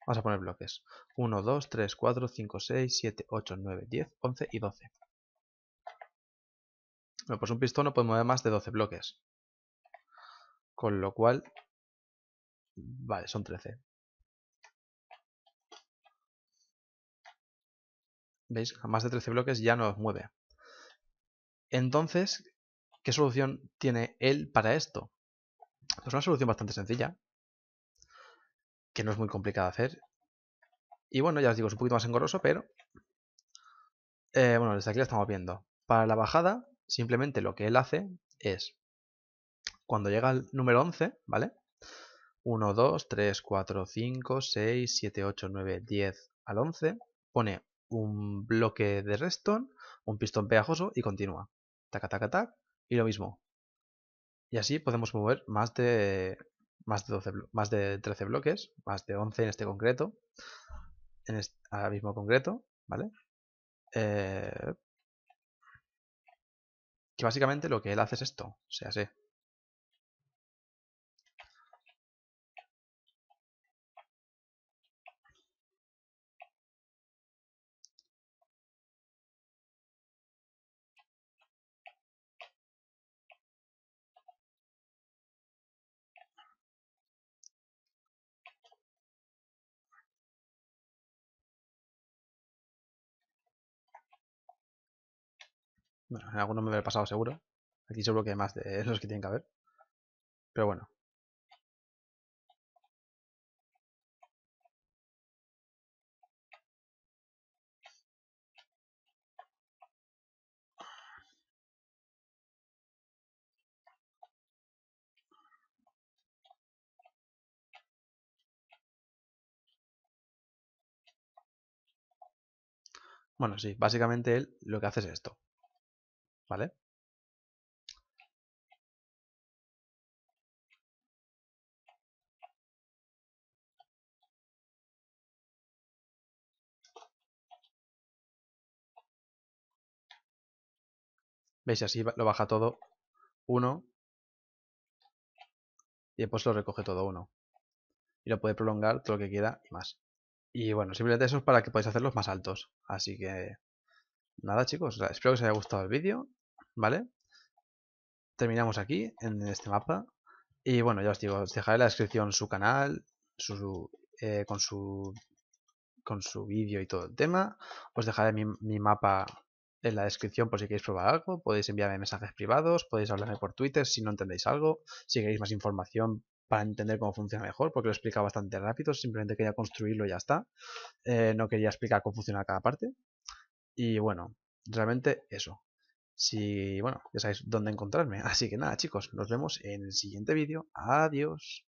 Vamos a poner bloques. 1, 2, 3, 4, 5, 6, 7, 8, 9, 10, 11 y 12. Bueno, pues un pistón no puede mover más de 12 bloques. Con lo cual... Vale, son 13. ¿Veis? A más de 13 bloques ya no os mueve. Entonces, ¿qué solución tiene él para esto? Es pues una solución bastante sencilla que no es muy complicado hacer. Y bueno, ya os digo, es un poquito más engorroso, pero eh, bueno, desde aquí lo estamos viendo. Para la bajada, simplemente lo que él hace es, cuando llega al número 11, ¿vale? 1, 2, 3, 4, 5, 6, 7, 8, 9, 10 al 11, pone un bloque de redstone, un pistón pegajoso y continúa. Taca, taca, tac. Y lo mismo. Y así podemos mover más de más de, 12 más de 13 bloques, más de 11 en este concreto, en este, ahora mismo concreto, ¿vale? Eh, que básicamente lo que él hace es esto, o sea, sí, Bueno, en alguno me hubiera pasado seguro. Aquí seguro que hay más de los que tienen que haber. Pero bueno. Bueno, sí, básicamente él lo que hace es esto. ¿Vale? ¿Veis? Así lo baja todo uno. Y después lo recoge todo uno. Y lo puede prolongar todo lo que quiera y más. Y bueno, simplemente eso es para que podáis hacerlos más altos. Así que nada chicos, espero que os haya gustado el vídeo, ¿vale? Terminamos aquí, en este mapa. Y bueno, ya os digo, os dejaré en la descripción su canal, su, eh, con su con su vídeo y todo el tema. Os dejaré mi, mapa en la descripción por si queréis probar algo. Podéis enviarme mensajes privados, podéis hablarme por Twitter si no entendéis algo, si queréis más información para entender cómo funciona mejor, porque lo explicado bastante rápido, simplemente quería construirlo y ya está. Eh, no quería explicar cómo funciona cada parte. Y bueno, realmente eso. Si, bueno, ya sabéis dónde encontrarme. Así que nada, chicos, nos vemos en el siguiente vídeo. Adiós.